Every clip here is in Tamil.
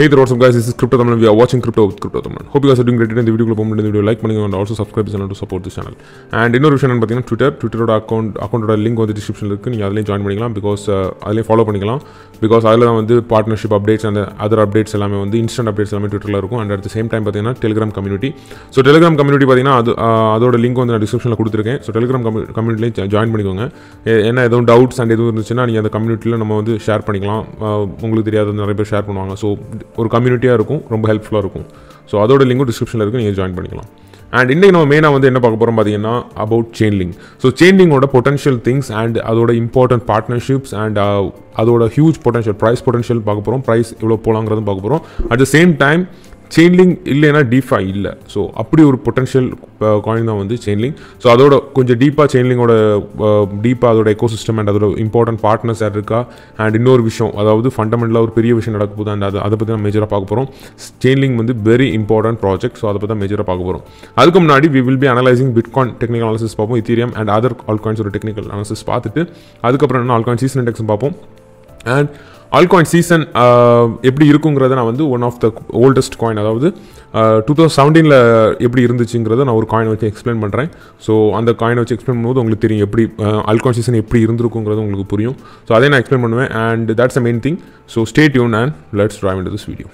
Hey there, what's up is this is Crypto Tamil. We are watching Crypto with Crypto Tamil. Hope you இந்த வீடியோக்குள்ள போக இந்த வீடியோ லைக் பண்ணுங்க and also subscribe channel to support the channel and இன்னொரு விஷயம் பார்த்தீங்கன்னா ட்விட்டர் ட்விட்டரோட அக்கௌண்ட் அக்கௌண்ட்டோட லிங்க் வந்து டிஸ்கிரிப்ஷனில் இருக்குது நீங்கள் அதிலையும் ஜாயின் பண்ணிக்கலாம் பிகாஸ் அதிலையும் ஃபாலோ பண்ணிக்கலாம் பிகாஸ் அதில் வந்து பார்ட்னர்ஷிப் அப்டேட்ஸ் அந்த அதர் அப்டேட்ஸ் எல்லாமே வந்து இன்ஸ்டன்ட் அப்டேட்ஸ் எல்லாமே ட்விட்டரில் இருக்கும் and at the same time பார்த்தீங்கன்னா Telegram community so Telegram community பார்த்தீங்கன்னா அது அதோட லிங்க் வந்து நான் டிஸ்கிரிப்ஷனில் கொடுத்துருக்கேன் ஸோ டெலிகிராம் கம்யூனிட்டிலையும் ஜாயின் பண்ணிக்கோங்க ஏன்னா எதுவும் டவுட்ஸ் அண்ட் எதுவும் இருந்துச்சுன்னா நீங்கள் அந்த கம்யூனிட்டியில் நம்ம வந்து ஷேர் பண்ணிக்கலாம் உங்களுக்கு தெரியாத நிறைய பேர் ஷேர் பண்ணுவாங்க ஸோ ஒரு கம்யூனிட்டியாக இருக்கும் ரொம்ப ஹெல்ப்ஃபுல்லாக இருக்கும் ஸோ அதோட லிங்கும் டிஸ்கிரிப்ஷனில் இருக்குது நீங்கள் ஜாயின் பண்ணிக்கலாம் அண்ட் இன்றைக்கி நம்ம மெயினாக வந்து என்ன பார்க்க போகிறோம் பார்த்தீங்கன்னா அபவுட் செயின்லிங் ஸோ செயின்லிங்கோட பொட்டன்ஷியல் திங்ஸ் அண்ட் அதோட இம்பார்ட்டன்ட் பார்ட்னர்ஷிப்ஸ் அண்ட் அதோட ஹியூஜ் பொட்டன்ஷியல் ப்ரைஸ் பொட்டன்ஷியல் பார்க்க போகிறோம் ப்ரைஸ் எவ்வளோ போகலாங்கிறதும் பார்க்க போகிறோம் at the same time Chainlink இல்லைன்னா டிஃபை இல்லை ஸோ அப்படி ஒரு பொட்டன்ஷியல் காயின் uh, தான் வந்து செயின்லிங் ஸோ அதோட கொஞ்சம் டீப்பாக செயின்லிங்கோட டீப்பாக அதோட எக்கோசிஸ்டம் அண்ட் அதோட இம்பார்ட்டன்ட் பார்ட்னர்ஸ் யார் இருக்கா அண்ட் இன்னொரு விஷயம் அதாவது ஃபண்டமெண்டலாக ஒரு பெரிய விஷயம் நடக்க போது அண்ட் அதை பற்றி நான் மேஜராக பார்க்க போகிறோம் செயின்லிங் வந்து வெரி இம்பார்ட்டன்ட் ப்ராஜெக்ட் ஸோ அதை பற்றி மேஜராக பார்க்க போகிறோம் அதுக்கு முன்னாடி we will be analysing bitcoin technical analysis பார்ப்போம் இத்தீரியம் அண்ட் அதர் ஒரு டெக்னிக்கல் அனாலிசிஸ் பார்த்துட்டு அதுக்கப்புறம் என்ன ஆல்காயின் சீசன் இண்டெக்ஸும் பார்ப்போம் அண்ட் ஆல்காயின் சீசன் uh, எப்படி இருக்குங்கிறத நான் வந்து one of the oldest coin அதாவது டூ தௌசண்ட் செவன்டீனில் எப்படி இருந்துச்சுங்கிறத நான் ஒரு காயின் வச்சு எக்ஸ்பிளைன் பண்ணுறேன் ஸோ அந்த காயினை வச்சு எக்ஸ்பிளைன் பண்ணும்போது உங்களுக்கு தெரியும் எப்படி ஆல்காயின் uh, சீசன் எப்படி இருந்திருக்குங்கிறது உங்களுக்கு புரியும் ஸோ அதே நான் எக்ஸ்பிளைன் பண்ணுவேன் and that's a main thing so stay யூன் and let's draw in this video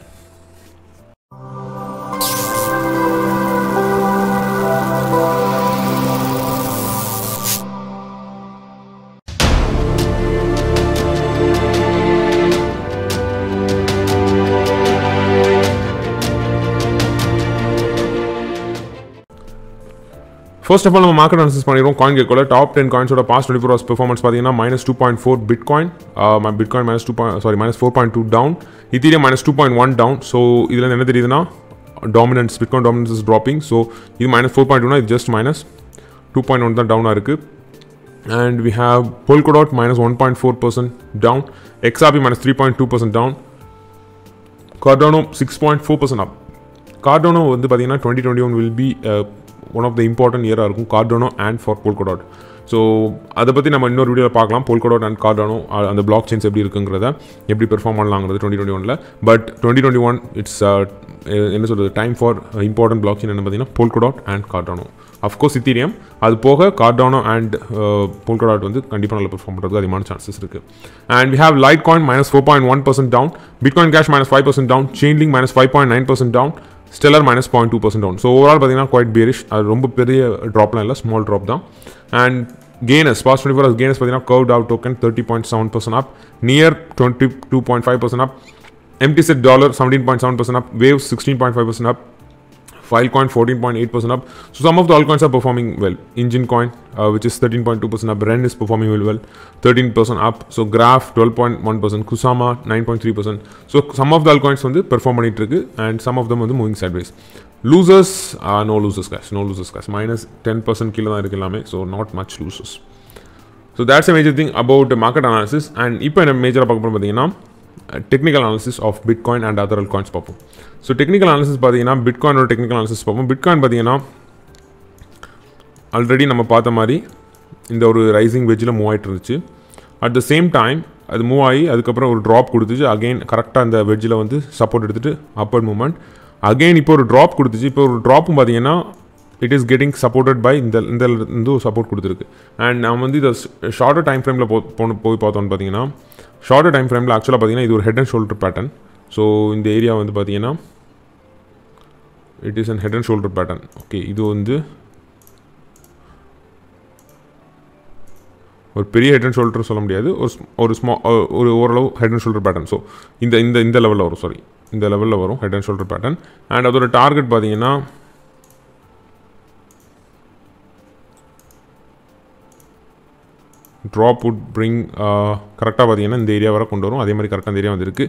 first of all நம்ம மார்க்கெட் அனலிசிஸ் பண்ணிடுவோம் காயின் கேட்கல டாப் டென் காயின்ஸோட past twenty four hours performance பார்த்தீங்கன்னா minus two point four bitcoin bitcoin minus two point sorry minus four point two down Ethereum minus two point one down so இதில் என்ன தெரியுதுன்னா dominance bit dominance is dropping so இது மைனஸ் ஃபோர் பாயிண்ட் டூ இது just minus two point one தான் டவுனாக இருக்குது and we have Polkadot minus one point four percent down XRP minus three point two percent down Cardano six point four percent up Cardano வந்து பார்த்தீங்கன்னா twenty twenty one will be one of the important இயராக இருக்கும் Cardano and for Polkadot so அதை பற்றி நம்ம இன்னொரு வீடியோவில் பார்க்கலாம் போல்கடாட் அண்ட் கார்டானோ அந்த பிளாக் செயின்ஸ் எப்படி இருக்குங்கிறத எப்படி பெர்ஃபார்ம் பண்ணலாங்கிறது டுவெண்ட்டி டுவெண்ட்டி ஒனில் but twenty twenty one it's என்ன சொல்கிறது time for important block chain என்ன பார்த்தீங்கன்னா Polkadot and Cardano of course Ethereum அது போக கார்டானோ அண்ட் போல்கடாட் வந்து கண்டிப்பாக நல்லா பெர்ஃபார்ம் பண்ணுறது அதிகமான சான்சஸ் இருக்குது and we have Litecoin minus four point one percent down Bitcoin cash minus five percent down Chainlink minus five point nine percent down Stellar minus point two percent down so overall பார்த்தீங்கன்னா குவைட் பேரிஷ் அது ரொம்ப பெரிய ட்ராப்லாம் இல்லை ஸ்மால் ட்ராப் தான் and gainers past twenty four gainers பார்த்தீங்கன்னா Curve DAO token thirty point seven percent up near twenty two point five percent up empty set dollar seventeen point seven percent up wave sixteen point five percent up Filecoin 14.8% up. So some of the altcoins are performing well. Engine coin, uh, which is 13.2% up. Ren is performing really well, 13% up. So Graph 12.1%, Kusama 9.3%. So some of the altcoins வந்து perform பண்ணிட்டு இருக்கு and some of them வந்து moving sideways. Losers, uh, no losers guys, no losers guys. Minus 10% கீழே தான் இருக்கு எல்லாமே. So not much losers. So that's a major thing about market analysis and இப்போ என்ன மேஜராக பார்க்க போகிறோம் பார்த்தீங்கன்னா technical analysis of Bitcoin and other coins பார்ப்போம் ஸோ டெக்னிக்கல் அனாலிசிஸ் பார்த்தீங்கன்னா பிட்காயினோட டெக்னிக்கல் அனாலிசிஸ் பார்ப்போம் பிட்காயின் பார்த்தீங்கன்னா ஆல்ரெடி நம்ம பார்த்த மாதிரி இந்த ஒரு ரைசிங் வெஜ்ஜில் மூவ் ஆகிட்டு இருந்துச்சு அட் த சேம் டைம் அது மூவ் ஆகி அதுக்கப்புறம் ஒரு ட்ராப் கொடுத்துச்சு அகெயின் கரெக்டாக அந்த வெஜ்ஜில் வந்து சப்போர்ட் எடுத்துகிட்டு அப்பர்ட் மூமெண்ட் அகெயின் இப்போ ஒரு ட்ராப் கொடுத்துச்சு இப்போ ஒரு ட்ராப்பும் பார்த்தீங்கன்னா it is getting supported by இந்த இந்த இருந்து சப்போர்ட் கொடுத்துருக்கு அண்ட் நான் வந்து இதை ஷார்ட்டர் டைம் ஃப்ரேமில் போ போய் பார்த்தோன்னு பார்த்தீங்கன்னா ஷார்ட்டர் டைம் ஃப்ரேமில் ஆக்சுவலாக பார்த்தீங்கன்னா இது ஒரு head and shoulder pattern so இந்த ஏரியா வந்து பார்த்தீங்கன்னா it is and head and shoulder pattern okay இது வந்து ஒரு பெரிய ஹெட் அண்ட் ஷோல்டர் சொல்ல முடியாது ஒரு ஒரு ஸ்மா ஒரு ஓரளவு head and shoulder pattern so இந்த இந்த இந்த லெவலில் வரும் சாரி இந்த லெவலில் வரும் head and shoulder pattern and அதோட டார்கெட் பார்த்தீங்கன்னா ட்ராப் வுட் பிரிங் கரெக்டாக பார்த்தீங்கன்னா இந்த ஏரியா வரை கொண்டு வரும் அதே மாதிரி கரெக்டாக அந்த ஏரியா வந்திருக்கு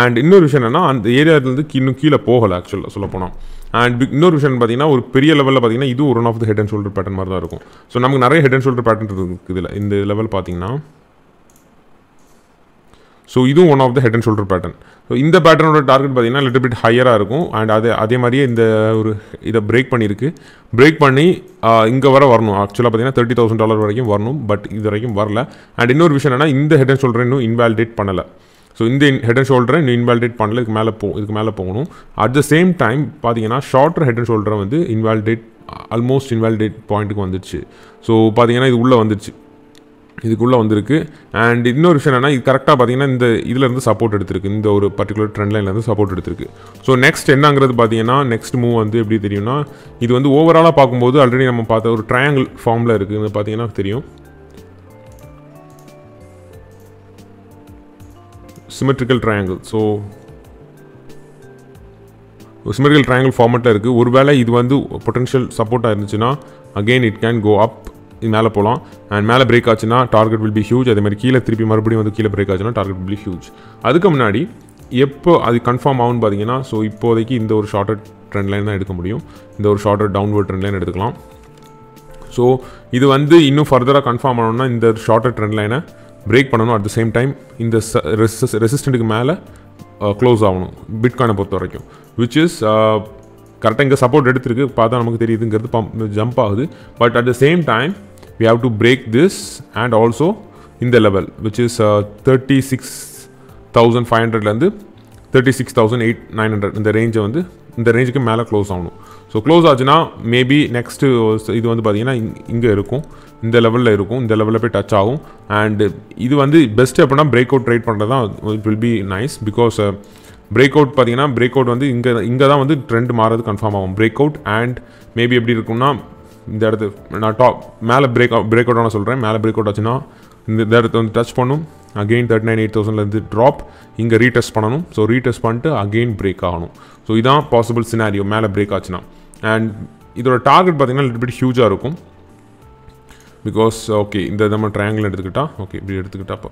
அண்ட் இன்னொரு விஷயம் என்னென்னா அந்த ஏரியாவிலேருந்து இன்னும் கீழே போகலை ஆக்சுவலாக சொல்லப்போனால் அண்ட் இன்னொரு விஷயம் பார்த்தீங்கன்னா ஒரு பெரிய லெவலில் பார்த்தீங்கன்னா இது one of the head and shoulder pattern மாதிரி தான் இருக்கும் ஸோ நமக்கு நிறைய ஹெட் அண்ட் ஷோல்டர் பேட்டர் இருக்குது இதில் இந்த லெவல் பார்த்தீங்கன்னா ஸோ இதுவும் one of the head and shoulder pattern so இந்த பேட்டர்னோட டார்கெட் பார்த்திங்கன்னா லிட்டில் பிட் ஹையராக இருக்கும் அண்ட் அது அதே மாதிரியே இந்த ஒரு இதை பிரேக் பண்ணியிருக்கு பிரேக் பண்ணி இங்கே வர வரணும் ஆக்சுவலாக பார்த்தீங்கன்னா தேர்ட்டி தௌசண்ட் டாலர் வரைக்கும் வரணும் பட் இது வரைக்கும் வரல அண்ட் இன்னொரு விஷயம் என்னென்னா இந்த ஹெட் அண்ட் ஷோல்டர் இன்னும் இன்வாலிடேட் பண்ணலை ஸோ இந்த ஹெட் அண்ட் ஷோல்டரை இன்னும் இன்வாலிடேட் பண்ணல இதுக்கு மேலே போ இதுக்கு மேலே போகணும் அட் த சேம் டைம் பார்த்தீங்கன்னா ஷார்ட்டர் ஹெட் அண்ட் ஷோல்டரை வந்து இன்வாலிடேட் ஆல்மோஸ்ட் இன்வாலிடேட் பாயிண்ட்டுக்கு வந்துடுச்சு ஸோ பார்த்தீங்கன்னா இது உள்ளே வந்துடுச்சு இதுக்குள்ளே வந்திருக்கு அண்ட் இன்னொரு விஷயம் என்னென்னா இது கரெக்டாக பார்த்தீங்கன்னா இந்த இதுலேருந்து சப்போர்ட் எடுத்திருக்கு இந்த ஒரு பர்டிகுலர் ட்ரெண்ட் லைன்லேருந்து சப்போர்ட் எடுத்திருக்கு ஸோ நெக்ஸ்ட் என்னங்கிறது பார்த்தீங்கன்னா நெக்ஸ்ட் மூவ் வந்து எப்படி தெரியும்னா இது வந்து ஓவராலாக பார்க்கும்போது ஆல்ரெடி நம்ம பார்த்த ஒரு ட்ரையாங்கிள் ஃபார்மில் இருக்குதுன்னு பார்த்தீங்கன்னா தெரியும் symmetrical triangle so symmetrical triangle ஃபார்மெட்டில் இருக்குது ஒருவேளை இது வந்து பொட்டன்ஷியல் சப்போர்ட்டாக இருந்துச்சுன்னா again it can go up இது மேலே போகலாம் அண்ட் மேலே பிரேக் ஆச்சுன்னா டார்கெட் வில் பி ஹியூஜ் அதே மாதிரி கீழே திருப்பி மறுபடியும் வந்து கீழே பிரேக் ஆச்சுன்னா டார்கெட் வில் பி ஹியூஜ் அதுக்கு முன்னாடி எப்போ அது கன்ஃபார்ம் ஆகும்னு பார்த்தீங்கன்னா ஸோ இப்போதைக்கு இந்த ஒரு ஷார்ட்டர் ட்ரெண்ட் லைன் தான் எடுக்க முடியும் இந்த ஒரு ஷார்ட்டர் டவுன்வர்ட் ட்ரெண்ட் லைன் எடுக்கலாம் ஸோ இது வந்து இன்னும் ஃபர்தராக கன்ஃபார்ம் ஆகணும்னா இந்த ஷார்ட்டர் ட்ரெண்ட் லைனை பிரேக் பண்ணணும் அட் த சேம் டைம் இந்த ரெசிஸ்டண்ட்டுக்கு மேலே க்ளோஸ் ஆகணும் பிட்காயினை பொறுத்த வரைக்கும் விச் இஸ் கரெக்டாக இங்கே சப்போர்ட் எடுத்துருக்கு பார்த்தா நமக்கு தெரியுதுங்கிறது பம்ப் ஜம்ப் ஆகுது but at the same time we have to break this and also in the level which is uh, 36500 லேருந்து thirty six thousand eight nine hundred இந்த ரேஞ்சை வந்து இந்த ரேஞ்சுக்கு மேலே க்ளோஸ் ஆகணும் ஸோ க்ளோஸ் ஆச்சுன்னா மேபி நெக்ஸ்ட்டு uh, இது வந்து பார்த்தீங்கன்னா இங் இங்கே இருக்கும் இந்த லெவலில் இருக்கும் இந்த லெவலில் போய் டச் ஆகும் அண்டு இது வந்து பெஸ்ட்டு எப்படின்னா பிரேக் அவுட் ட்ரைட் பண்ணுறது தான் it will be nice because break out பார்த்தீங்கன்னா பிரேக் அவுட் வந்து இங்கே இங்கே தான் வந்து ட்ரெண்ட் மாறது கன்ஃபார்ம் ஆகும் பிரேக் அவுட் அண்ட் மேபி எப்படி இருக்கும்னா இந்த இடத்து நான் டாப் மேலே பிரேக் அவுட் பிரேக் அவுட் ஆனால் சொல்கிறேன் மேலே பிரேக் அவுட் ஆச்சுன்னா இந்த இடத்த வந்து டச் பண்ணும் அகெயின் தேர்ட்டி நைன் எயிட் தௌசண்ட்லேருந்து ட்ராப் இங்கே ரீடெஸ்ட் பண்ணணும் ஸோ ரீடெஸ்ட் பண்ணிட்டு அகெயின் பிரேக் ஆகணும் ஸோ இதான் பாசிபிள் சினாரியோ மேலே பிரேக் ஆச்சுன்னா அண்ட் இதோட டார்கெட் பார்த்திங்கன்னா லிட்டில் பிட் ஹியூஜாக இருக்கும் பிகாஸ் ஓகே இந்த நம்ம ட்ரையாங்கிள் எடுத்துக்கிட்டா ஓகே இப்படி எடுத்துக்கிட்டா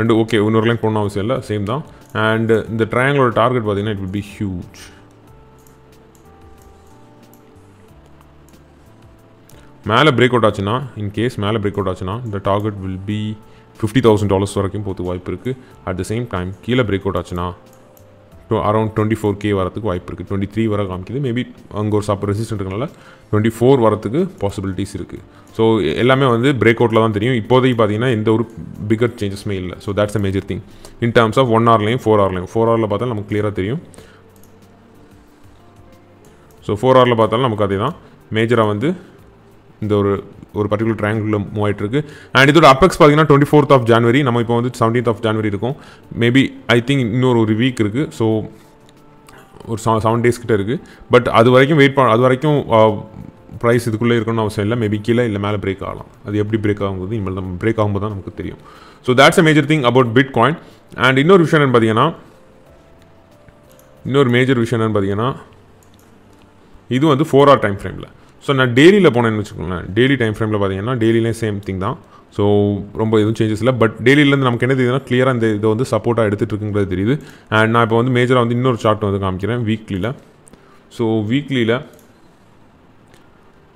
ரெண்டு ஓகே இன்னொரு லைன் போடணும் அவசியம் இல்லை சேம் தான் அண்ட் இந்த ட்ரையாங்கிளோட டார்கெட் பார்த்திங்கன்னா இட் வில் பி ஹியூஜ் மேலே பிரேக் அவுட் ஆச்சுன்னா இன்கேஸ் மேலே பிரேக் அவுட் ஆச்சுன்னா இந்த target will be fifty thousand dollars வரைக்கும் போகிறதுக்கு வாய்ப்பு இருக்குது அட் த சேம் டைம் கீழே பிரேக் அவுட் ஆச்சுன்னா அரௌண்ட் டுவெண்ட்டி ஃபோர் கே வரத்துக்கு வாய்ப்பு இருக்குது டுவெண்ட்டி த்ரீ வர காமிக்குது மேபி அங்கே ஒரு சாப்பிட்ற ரெசிஸ்டன்ட் இருக்கனால டுவெண்ட்டி ஃபோர் வரத்துக்கு பாசிபிலிட்டிஸ் இருக்குது ஸோ எல்லாமே வந்து பிரேக் அவுட்டில் தான் தெரியும் இப்போதைக்கு பார்த்தீங்கன்னா எந்த ஒரு பிகர் சேஞ்சஸுமே இல்லை so that's a major thing in terms of one ஹவர்லையும் ஃபோர் ஹவர்லையும் ஃபோர் ஹவரில் பார்த்தாலும் நமக்கு கிளியராக தெரியும் ஸோ ஃபோர் ஹவரில் பார்த்தாலும் நமக்கு அதே தான் மேஜராக வந்து இந்த ஒரு ஒரு பர்டிகுலர் ட்ரையாங்கிளில் மூவ் ஆகிட்டு இருக்கு அண்ட் இதோட அப்பெக்ஸ் பார்த்தீங்கன்னா டுவெண்ட்டி ஃபோர்த் ஆஃப் ஜான்வரி நம்ம இப்போ வந்து செவன்டீன்த் ஆஃப் ஜான்வரி இருக்கும் மேபி ஐ திங்க் இன்னொரு ஒரு வீக் இருக்குது ஸோ ஒரு செவன் டேஸ் கிட்ட இருக்குது பட் அது வரைக்கும் வெயிட் பண்ண அது வரைக்கும் ப்ரைஸ் இதுக்குள்ளே இருக்கணும்னு அவசியம் இல்லை மேபி கீழே இல்லை மேலே பிரேக் ஆகலாம் அது எப்படி பிரேக் ஆகும்போது இனிமேல் நம்ம பிரேக் ஆகும்போது தான் நமக்கு தெரியும் so that's a major thing about Bitcoin and இன்னொரு விஷயம் பார்த்தீங்கன்னா இன்னொரு மேஜர் விஷயம் என்னென்னு பார்த்தீங்கன்னா இது வந்து ஃபோர் ஆர் டைம் ஃப்ரேமில் ஸோ நான் டெய்லியில் போனேன்னு வச்சுக்கோங்களேன் டெய்லி டைம் ஃப்ரேமில் பார்த்தீங்கன்னா டெய்லியிலே சேம் திங் தான் ஸோ ரொம்ப எதுவும் சேஞ்சஸ் இல்லை பட் டெய்லியிலேருந்து நமக்கு என்ன தெரியுதுன்னா க்ளியராக இந்த இதை வந்து சப்போர்ட்டாக எடுத்துகிட்டு இருக்குங்கிறது தெரியுது அண்ட் நான் இப்போ வந்து மேஜராக வந்து இன்னொரு சார்ட் வந்து காமிக்கிறேன் வீக்லியில் ஸோ வீக்லியில்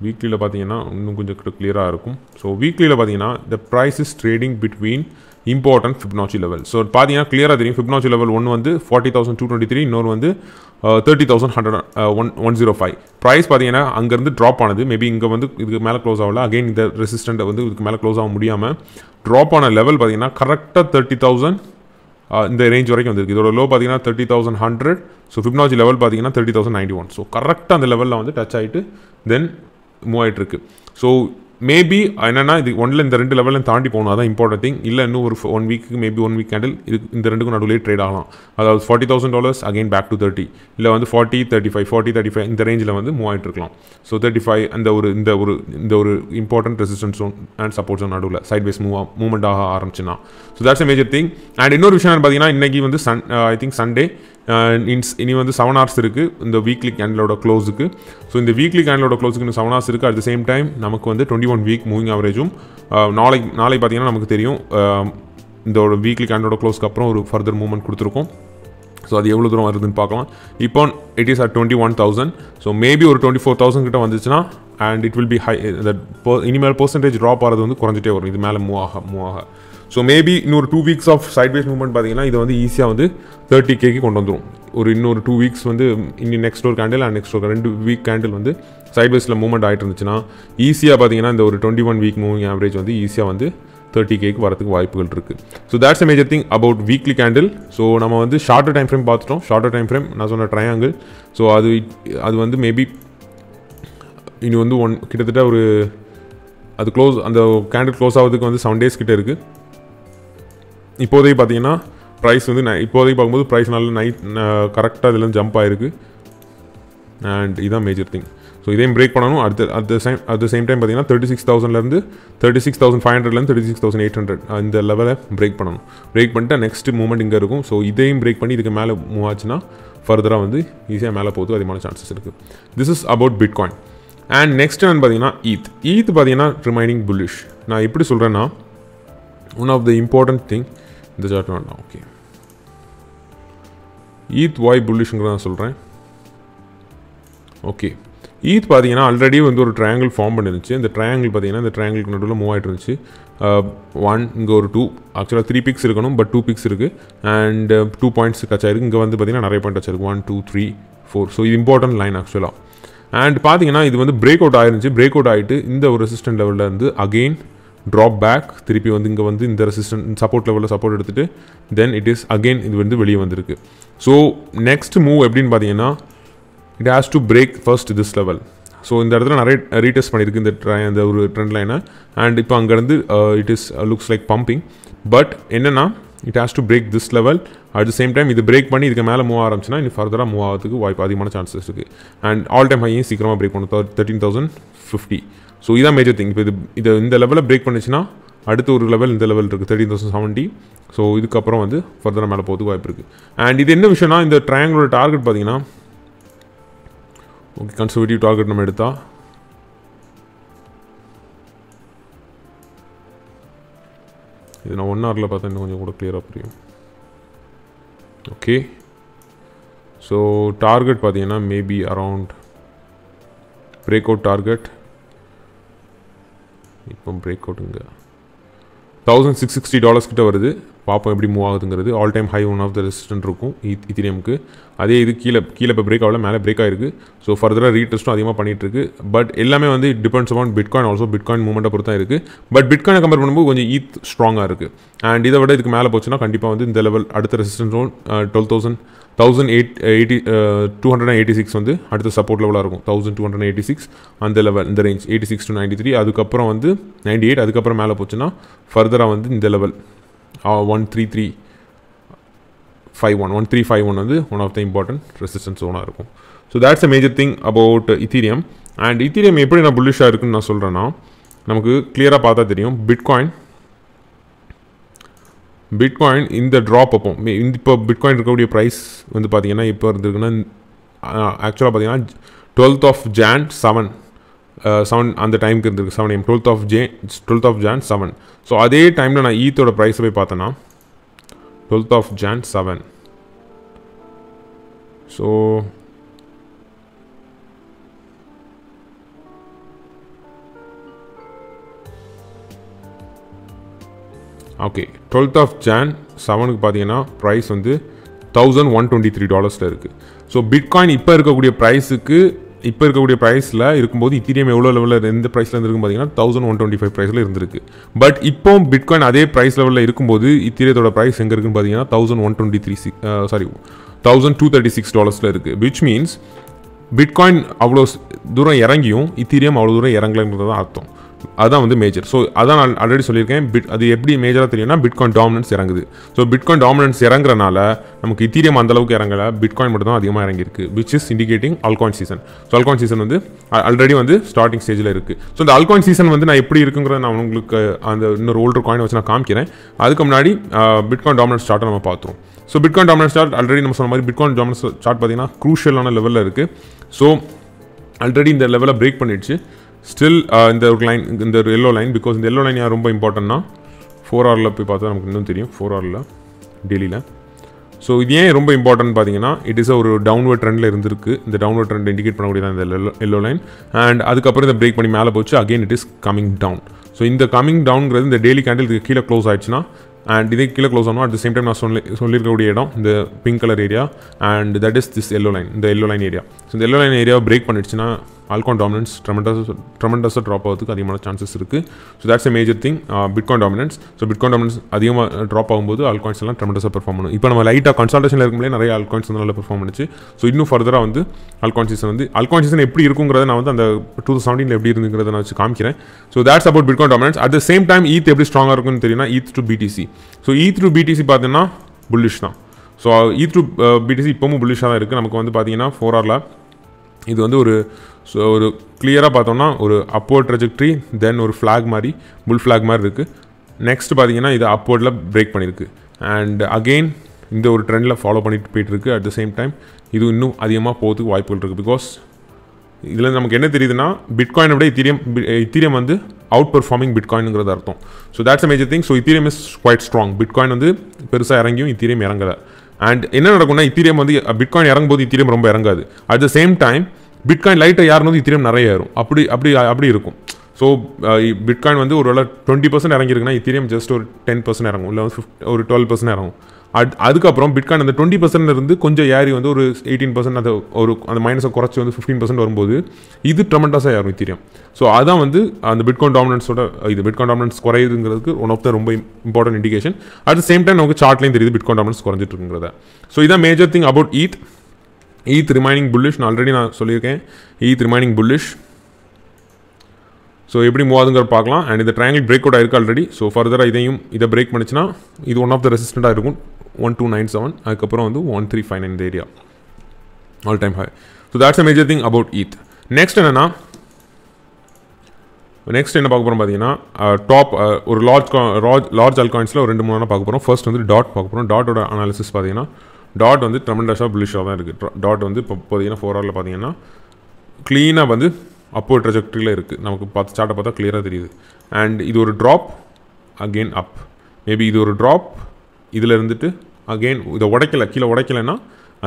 வீக்லியில் பார்த்தீங்கன்னா இன்னும் கொஞ்சம் க்ளியராக இருக்கும் ஸோ வீக்லியில் பார்த்தீங்கன்னா the price is trading between important Fibonacci level so பார்த்தீங்கன்னா கிளியராக தெரியும் ஃபிப்னாச்சி லெவல் ஒன்று வந்து forty thousand two twenty three இன்னொரு வந்து thirty thousand hundred one one zero five price பார்த்தீங்கன்னா அங்கேருந்து ட்ராப் ஆனது மேபி இங்கே வந்து இதுக்கு மேலே க்ளோஸ் ஆகல அகைன் இந்த ரெசிஸ்டண்ட்டை வந்து இதுக்கு மேலே க்ளோஸ் ஆக முடியாமல் ட்ராப் ஆன லெவல் பார்த்தீங்கன்னா கரெக்டாக தேர்ட்டி தௌசண்ட் இந்த ரேஞ்ச் வரைக்கும் வந்துருக்கு இதோட லோ பார்த்தீங்கன்னா thirty thousand hundred so Fibonacci level பார்த்தீங்கன்னா thirty thousand ninety one so கரெக்டாக அந்த லெவலில் வந்து டச் ஆகிட்டு தென் மூவ் ஆகிட்டு இருக்கு ஸோ மேபி என்னென்னா இது ஒன்றில் இந்த ரெண்டு லெவலில் தாண்டி போகணும் அதான் இம்பார்ட்டன் திங் இல்லை இன்னும் ஒரு one week maybe one week candle இது இந்த ரெண்டுக்கும் நடுவிலே ட்ரேட் ஆகலாம் அதாவது forty thousand dollars again back to thirty இல்லை வந்து forty thirty five forty thirty five இந்த ரேஞ்சில் வந்து மூவ் ஆகிட்டு இருக்கலாம் ஸோ தேர்ட்டி ஃபைவ் அந்த ஒரு இந்த ஒரு இந்த ஒரு important resistance one and support one நடுவில் சைட் வைஸ் மூவ் மூவ்மெண்ட் ஆக ஆரம்பிச்சுன்னா so that's a major thing and இன்னொரு விஷயம் பார்த்தீங்கன்னா இன்றைக்கி வந்து சன் ஐ திங்க் சண்டே இன்ஸ் இனி வந்து செவன் ஹவர்ஸ் இருக்குது இந்த வீக்லி கேண்டலோட க்ளோஸுக்கு ஸோ இந்த வீக்லி கேண்டலோட க்ளோஸுக்கு இன்னும் செவன் ஹவர்ஸ் இருக்குது அட் த சேம் டைம் நமக்கு வந்து டுவெண்ட்டி ஒன் வீக் மூவிங் ஆவரேஜும் நாளைக்கு நாளைக்கு பார்த்தீங்கன்னா நமக்கு தெரியும் இந்த ஒரு வீக்லி கேண்டலோட க்ளோஸ்க்கு அப்புறம் ஒரு ஃபர்தர் மூவ்மெண்ட் கொடுத்துருக்கோம் ஸோ அது எவ்வளோ தூரம் வருதுன்னு பார்க்கலாம் இப்போ it is at twenty one thousand so maybe ஒரு டுவெண்ட்டி ஃபோர் தௌசண்ட் கிட்ட வந்துச்சுன்னா and it will be high இந்த இனிமேல் பர்சன்டேஜ் ட்ராப் ஆகிறது வந்து குறைஞ்சிட்டே வரும் இது மேலே மூவ் ஆக மூவ் ஆக ஸோ மேபி இன்னொரு two weeks of sideways movement பார்த்தீங்கன்னா இது வந்து ஈஸியாக வந்து தேர்ட்டி கேக்கு கொண்டு வந்துடும் ஒரு இன்னொரு டூ வீக்ஸ் வந்து இன்னும் நெக்ஸ்ட் ஒரு கேண்டில் அண்ட் நெக்ஸ்ட் ஒரு ரெண்டு வீக் கேண்டில் வந்து சைட்வேஸில் மூவ்மெண்ட் ஆகிட்டு இருந்துச்சுன்னா ஈஸியாக பார்த்தீங்கன்னா இந்த ஒரு twenty one week moving average வந்து ஈஸியாக வந்து தேர்ட்டி கேக்கு வரதுக்கு வாய்ப்புகள் இருக்குது so that's a major thing about weekly candle so நம்ம வந்து ஷார்ட்டர் டைம் ஃப்ரேம் பார்த்துட்டோம் ஷார்ட்டர் டைம் ஃப்ரேம் நான் சொன்ன ட்ரையாங்கிள் ஸோ அது அது வந்து மேபி இனி வந்து ஒன் கிட்டத்தட்ட ஒரு அது க்ளோஸ் அந்த கேண்டில் க்ளோஸ் ஆகிறதுக்கு வந்து செவன் டேஸ் கிட்டே இருக்குது இப்போதைக்கு பார்த்தீங்கன்னா ப்ரைஸ் வந்து இப்போதைக்கு பார்க்கும்போது ப்ரைஸ் நல்ல நைட் கரெக்டாக இதில் ஜம்ப் ஆகிருக்கு அண்ட் இதுதான் மேஜர் திங் ஸோ இதையும் பிரேக் பண்ணணும் அடுத்த at the same at the same time பார்த்தீங்கன்னா தேர்ட்டி சிக்ஸ் தௌசண்ட்லேருந்து தேர்ட்டி சிக்ஸ் தௌசண்ட் ஃபைவ் ஹண்ட்ரட்லேருந்து thirty six thousand eight hundred அந்த லெவலை பிரேக் பண்ணணும் பிரேக் பண்ணிட்டு நெக்ஸ்ட் மூமெண்ட் இங்கே இருக்கும் ஸோ இதையும் பிரேக் பண்ணி இதுக்கு மேலே மூவ் ஆச்சுன்னா ஃபர்தராக வந்து ஈஸியாக மேலே போகிறது அதிகமான சான்சஸ் இருக்குது this is about Bitcoin and next வந்து பார்த்தீங்கன்னா ஈத் ஈத் பார்த்தீங்கன்னா ரிமைனிங் புல்லிஷ் நான் எப்படி சொல்கிறேன்னா one of the important thing இந்த சார்ட் வேண்டாம் ஓகே ஈத் வாய் புல்லிஷுங்கிறத நான் சொல்கிறேன் ஓகே ஈத் பார்த்தீங்கன்னா ஆல்ரெடி வந்து ஒரு ட்ரையாங்கிள் ஃபார்ம் பண்ணிருந்துச்சு இந்த ட்ரையாங்கிள் பார்த்தீங்கன்னா இந்த ட்ரையாங்கிள் நடுவில் மூவ் ஆகிட்டு இருந்துச்சு ஒன் uh, இங்கே ஒரு டூ ஆக்சுவலாக த்ரீ பிக்ஸ் இருக்கணும் பட் டூ பிக்ஸ் இருக்குது அண்ட் டூ பாயிண்ட்ஸ் டச் ஆயிருக்கு இங்கே வந்து பார்த்தீங்கன்னா நிறைய point touch one two three four so இது இம்பார்ட்டன்ட் லைன் ஆக்சுவலாக அண்ட் பார்த்தீங்கன்னா இது வந்து பிரேக் அவுட் ஆயிருந்துச்சு பிரேக் அவுட் ஆகிட்டு இந்த ஒரு ரெசிஸ்டன்ட் லெவலில் இருந்து அகெயின் ட்ராப் பேக் திருப்பி வந்து இங்கே வந்து இந்த ரெசிஸ்டன் சப்போர்ட் லெவலில் சப்போர்ட் எடுத்துகிட்டு தென் இட் இஸ் அகெயின் இது வந்து வெளியே வந்திருக்கு ஸோ நெக்ஸ்ட் மூவ் எப்படின்னு பார்த்தீங்கன்னா it has to break first this level so இந்த இடத்துல நிறைய ரீடெஸ்ட் பண்ணியிருக்கு இந்த ட்ரை அந்த ஒரு ட்ரெண்ட் லைனை அண்ட் இப்போ அங்கேருந்து it is looks like pumping but என்னென்னா it has to break this level at the same time இது பிரேக் பண்ணி இதுக்கு மேலே மூவ் ஆரம்பிச்சுனா இன்னும் ஃபர்தராக மூவ் ஆகிறதுக்கு வாய்ப்பு அதிகமான சான்சஸ் இருக்குது அண்ட் ஆல் டைம் ஹையும் சீக்கிரமாக பிரேக் பண்ணும் தேர்ட்டீன் தௌசண்ட் ஃபிஃப்டி ஸோ இதான் மேஜர் திங் இப்போ இது இது இந்த லெவலில் பிரேக் பண்ணுச்சுன்னா அடுத்து ஒரு லெவல் இந்த லெவல் இருக்குது தேர்ட்டின் தௌசண்ட் செவன்ட்டி ஸோ இதுக்கப்புறம் வந்து ஃபர்தராக மேலே போகிறதுக்கு வாய்ப்பு இருக்குது அண்ட் இது என்ன விஷயம்னா இந்த ட்ரையாங்கிளோட டார்கெட் பார்த்தீங்கன்னா ஓகே கன்சர்வேட்டிவ் டார்கெட் நம்ம எடுத்தால் இது நான் ஒன் ஹவரில் பார்த்தா இன்னும் கொஞ்சம் கூட கிளியராக புரியும் ஓகே ஸோ டார்கெட் பார்த்தீங்கன்னா maybe around break out target இப்போ பிரேக் அவுட்டுங்க தௌசண்ட் சிக்ஸ் சிக்ஸ்டி டாலர்ஸ் கிட்ட வருது பார்ப்போம் எப்படி மூவ் ஆகுதுங்கிறது all time high one of the resistant இருக்கும் இத்திரியமுக்கு e- அதே இது கீழே கீழே இப்போ பிரேக் ஆகல மேலே பிரேக் ஆகிருக்கு ஸோ ஃபர்தராக ரீடெஸ்ட்டும் அதிகமாக பண்ணிகிட்ருக்கு பட் எல்லாமே வந்து depends upon Bitcoin also Bitcoin மூவ்மெண்ட்டை பொறுத்து தான் இருக்குது பட் பிட்காயினை கம்பேர் பண்ணும்போது கொஞ்சம் ஈத் ஸ்ட்ராங்காக இருக்குது அண்ட் இதை விட இதுக்கு மேலே போச்சுன்னா கண்டிப்பாக வந்து இந்த லெவல் அடுத்த resistance one twelve thousand thousand eight eighty two hundred and eighty six வந்து அடுத்த சப்போர்ட் லெவலாக இருக்கும் thousand two hundred eighty six அந்த லெவல் இந்த range eighty six to ninety three அதுக்கப்புறம் வந்து நைன்ட்டி எயிட் அதுக்கப்புறம் மேலே போச்சுன்னா ஃபர்தராக வந்து இந்த level one three three five one one three five one வந்து one of the important resistance ஓனாக இருக்கும் so that's a major thing about Ethereum and Ethereum எப்படி நான் புல்லிஷாக இருக்குன்னு நான் சொல்கிறேன்னா நமக்கு கிளியராக பார்த்தா தெரியும் பிட்காயின் பிட்காயின் இந்த ட்ராப் அப்போ இந்த இப்போ பிட்காயின் இருக்கக்கூடிய ப்ரைஸ் வந்து பார்த்தீங்கன்னா இப்போ இருந்திருக்குன்னா ஆக்சுவலாக பார்த்தீங்கன்னா twelfth of Jan seven seven uh, அந்த டைமுக்கு இருந்திருக்கு seven M twelfth of J twelfth of Jan seven so அதே டைமில் நான் ஈத்தோட ப்ரைஸ் போய் பார்த்தேன்னா twelfth of Jan seven so okay twelfth of ஜான் செவனுக்கு பார்த்தீங்கன்னா ப்ரைஸ் வந்து தௌசண்ட் ஒன் டுவெண்ட்டி த்ரீ டாலர்ஸில் இருக்குது ஸோ பிட்காயின் இப்போ இருக்கக்கூடிய ப்ரைஸுக்கு இப்போ இருக்கக்கூடிய ப்ரைஸில் இருக்கும்போது இத்தீரியம் எவ்வளோ லெவலில் எந்த ப்ரைஸில் இருந்திருக்கு பார்த்தீங்கன்னா தௌசண்ட் ஒன் டுவெண்ட்டி ஃபைவ் ப்ரைஸில் இருந்திருக்கு பட் இப்போ பிட்காயின் அதே ப்ரைஸ் லெவலில் இருக்கும்போது இத்தீரியத்தோட ப்ரைஸ் எங்கே இருக்குன்னு பார்த்தீங்கன்னா thousand one twenty three six sorry thousand two thirty six டாலர்ஸில் இருக்குது விச் மீன்ஸ் பிட்காயின் அவ்வளோ தூரம் இறங்கியும் இத்தீரியம் அவ்வளோ தூரம் இறங்கலைன்றது தான் அர்த்தம் அதுதான் வந்து மேஜர் ஸோ அதான் நான் ஆல்ரெடி சொல்லியிருக்கேன் பிட் அது எப்படி மேஜராக தெரியும்னா பிட்காயின் டாமினன்ஸ் இறங்குது ஸோ பிட்காயின் டாமினன்ஸ் இறங்குறனால நமக்கு இத்தீரியம் அந்தளவுக்கு இறங்கலை பிட்காயின் மட்டும் தான் அதிகமாக இறங்கியிருக்கு which is indicating altcoin season so altcoin season வந்து ஆல்ரெடி வந்து ஸ்டார்டிங் ஸ்டேஜில் இருக்குது ஸோ இந்த அல்கான் சீசன் வந்து நான் எப்படி இருக்குங்கிறத நான் உங்களுக்கு அந்த இன்னொரு ஓல்டர் காயின் வச்சு நான் காமிக்கிறேன் அதுக்கு முன்னாடி பிட்காயின் டாமினன்ஸ் ஸ்டார்ட் நம்ம பார்த்துருவோம் so Bitcoin dominance chart already நம்ம சொன்ன மாதிரி பிட்காயின் டாமினன்ஸ் சார்ட் பார்த்தீங்கன்னா க்ரூஷியலான லெவலில் இருக்குது ஸோ ஆல்ரெடி இந்த லெவலில் பிரேக் பண்ணிடுச்சு ஸ்டில் uh, இந்த ஒரு லைன் இந்த ஒரு எல்லோ லைன் பிகாஸ் இந்த எல்லோ லைன் யார் ரொம்ப இம்பார்ட்டன்னா ஃபோர் ஆரில் போய் பார்த்தா நமக்கு இன்னும் தெரியும் ஃபோர் ஆரில் டெல்லியில் ஸோ இது ஏன் ரொம்ப இம்பார்ட்டன் பார்த்தீங்கன்னா இட் இஸ் ஒரு டவுன்வர்ட் ட்ரெண்டில் இருந்திருக்கு இந்த டவுன்வர்ட் ட்ரெண்ட் இண்டிகேட் பண்ணக்கூடியதான் இந்த எல்லோ லைன் அண்ட் அதுக்கப்புறம் இந்த பிரேக் பண்ணி மேலே போச்சு again it is coming down so இந்த கமிங் டவுன்ங்கிறது இந்த டெய்லி கேண்டில் இதுக்கு கீழே க்ளோஸ் ஆயிடுச்சுன்னா அண்ட் இதே கீழே க்ளோஸ் ஆனால் அட் த சேம் டைம் நான் சொல்லி சொல்லியிருக்கக்கூடிய இடம் இந்த pink colour area and that is this yellow line இந்த எல்லோ லைன் ஏரியா ஸோ இந்த எல்லோ லைன் ஏரியா பிரேக் பண்ணிடுச்சுன்னா ஆல்கான் டாமினன்ஸ் ட்ரமெண்டஸ் ட்ரமெண்டஸாக ட்ராப் ஆகிறதுக்கு அதிகமான சான்சஸ் இருக்குது so that's a major thing Bitcoin dominance so Bitcoin dominance அதிகமாக ட்ராப் ஆகும்போது ஆல்காயின்ஸ் எல்லாம் ட்ரமெண்டஸாக பர்ஃபார்ம் பண்ணும் இப்போ நம்ம லைட்டாக கன்சல்டேஷனில் இருக்கும்போது நிறைய ஆல்காயின்ஸ் வந்து நல்லா பர்ஃபார்ம் பண்ணிச்சு ஸோ இன்னும் ஃபர்தராக வந்து ஆல்காயின் சீசன் வந்து ஆல்காயின் சீசன் எப்படி இருக்குங்கிறத நான் வந்து அந்த டூ தௌசண்ட் செவன்டீனில் எப்படி இருந்துங்கிறத நான் வச்சு காமிக்கிறேன் so that's about Bitcoin dominance at the same time ETH எப்படி ஸ்ட்ராங்காக இருக்கும்னு தெரியும்னா ETH to BTC so ETH to BTC பார்த்தீங்கன்னா புல்லிஷ் தான் ஸோ ஈத் த்ரூ பிடிசி இப்போவும் புல்லிஷாக தான் இருக்குது நமக்கு வந்து பார்த்தீங்கன்னா ஃபோர் ஆரில் இது வந்து ஒரு ஸோ ஒரு கிளியராக பார்த்தோம்னா ஒரு அப்போர்ட் ட்ரெஜெக்ட்ரி தென் ஒரு ஃப்ளாக் மாதிரி புல் ஃப்ளாக் மாதிரி இருக்குது நெக்ஸ்ட் பார்த்தீங்கன்னா இது அப்போர்டில் பிரேக் பண்ணியிருக்கு அண்ட் அகெயின் இந்த ஒரு ட்ரெண்டில் ஃபாலோ பண்ணிட்டு போயிட்டுருக்கு அட் த சேம் டைம் இது இன்னும் அதிகமாக போகிறதுக்கு வாய்ப்புகள் இருக்குது பிகாஸ் இதில் நமக்கு என்ன தெரியுதுன்னா பிட்காயினை விட இத்தீரியம் இத்தீரியம் வந்து அவுட் பர்ஃபார்மிங் பிட்காயினுங்கிறது அர்த்தம் so that's a major thing so Ethereum is quite strong Bitcoin வந்து பெருசாக இறங்கியும் இத்தீரியம் இறங்கலை அண்ட் என்ன நடக்கும்னா இத்திரியம் வந்து பிட்காயின் இறங்கும் போது இத்திரியம் ரொம்ப இறங்காது at the same time Bitcoin லைட்டை யாருனது இத்திரியம் நிறைய ஏறும் அப்படி அப்படி அப்படி இருக்கும் ஸோ பிட்காயின் uh, வந்து ஒரு வேளை டுவெண்ட்டி பர்சன்ட் இறங்கிருக்குன்னா இத்திரியம் ஜஸ்ட் ஒரு டென் பர்சன்ட் இறங்கும் இல்லை ஃபிஃப்ட் ஒரு டுவெல் பர்சன்ட் இறங்கும் அட் அதுக்கப்புறம் பிட்காயின் அந்த டுவெண்ட்டி பர்சன்ட்லேருந்து கொஞ்சம் ஏறி வந்து ஒரு எயிட்டீன் பர்சன்ட் அதை ஒரு அந்த மைனஸை குறைச்சி வந்து ஃபிஃப்டீன் பர்சன்ட் வரும்போது இது ட்ரமெண்டாஸாக யாரும் தெரியும் ஸோ அதான் வந்து அந்த பிட்காயின் டாமினன்ஸோட இது பிட்காயின் டாமினன்ஸ் குறையுதுங்கிறதுக்கு ஒன் ஆஃப் த ரொம்ப important indication at same time நமக்கு சார்ட்லேயும் தெரியுது பிட்காயின் டாமினன்ஸ் குறைஞ்சிட்டுருங்கிறத ஸோ இதான் major thing about ETH ETH remaining bullish நான் ஆல்ரெடி நான் சொல்லியிருக்கேன் ஈத் ரிமைனிங் புல்லிஷ் ஸோ எப்படி மூவாதுங்கிற பார்க்கலாம் அண்ட் இந்த ட்ரையாங்கிள் பிரேக் அவுட் ஆயிருக்கு ஆல்ரெடி ஸோ ஃபர்தராக இதையும் இதை பிரேக் பண்ணிச்சுன்னா இது ஒன் ஆஃப் த ரெசிஸ்டண்ட்டாக இருக்கும் ஒன் டூ நைன் செவன் அதுக்கப்புறம் வந்து ஒன் த்ரீ ஃபைவ் நைன் இந்த area all time high so that's a major thing about ETH next என்னென்னா நெக்ஸ்ட் என்ன பார்க்க போகிறோம் பார்த்தீங்கன்னா டாப் uh, uh, ஒரு லார்ஜ் லார்ஜ் லார்ஜ் அல்காயின்ஸில் ஒரு ரெண்டு மூணு பார்க்க போகிறோம் ஃபர்ஸ்ட் வந்து டாட் பார்க்க போகிறோம் டாட்டோட அனாலிசிஸ் பார்த்தீங்கன்னா டாட் வந்து ட்ரமெண்டஸாக புலிஷாக தான் இருக்குது டாட் வந்து இப்போ பார்த்தீங்கன்னா ஃபோர் ஹவரில் பார்த்தீங்கன்னா க்ளீனாக வந்து அப்போ ட்ரெஜெக்டரியில் இருக்குது நமக்கு பார்த்து சார்ட்டை பார்த்தா க்ளியராக தெரியுது அண்ட் இது ஒரு ட்ராப் அகெயின் அப் மேபி இது ஒரு ட்ராப் இதில் இருந்துட்டு அகெயின் இதை உடைக்கல கீழே உடைக்கலைன்னா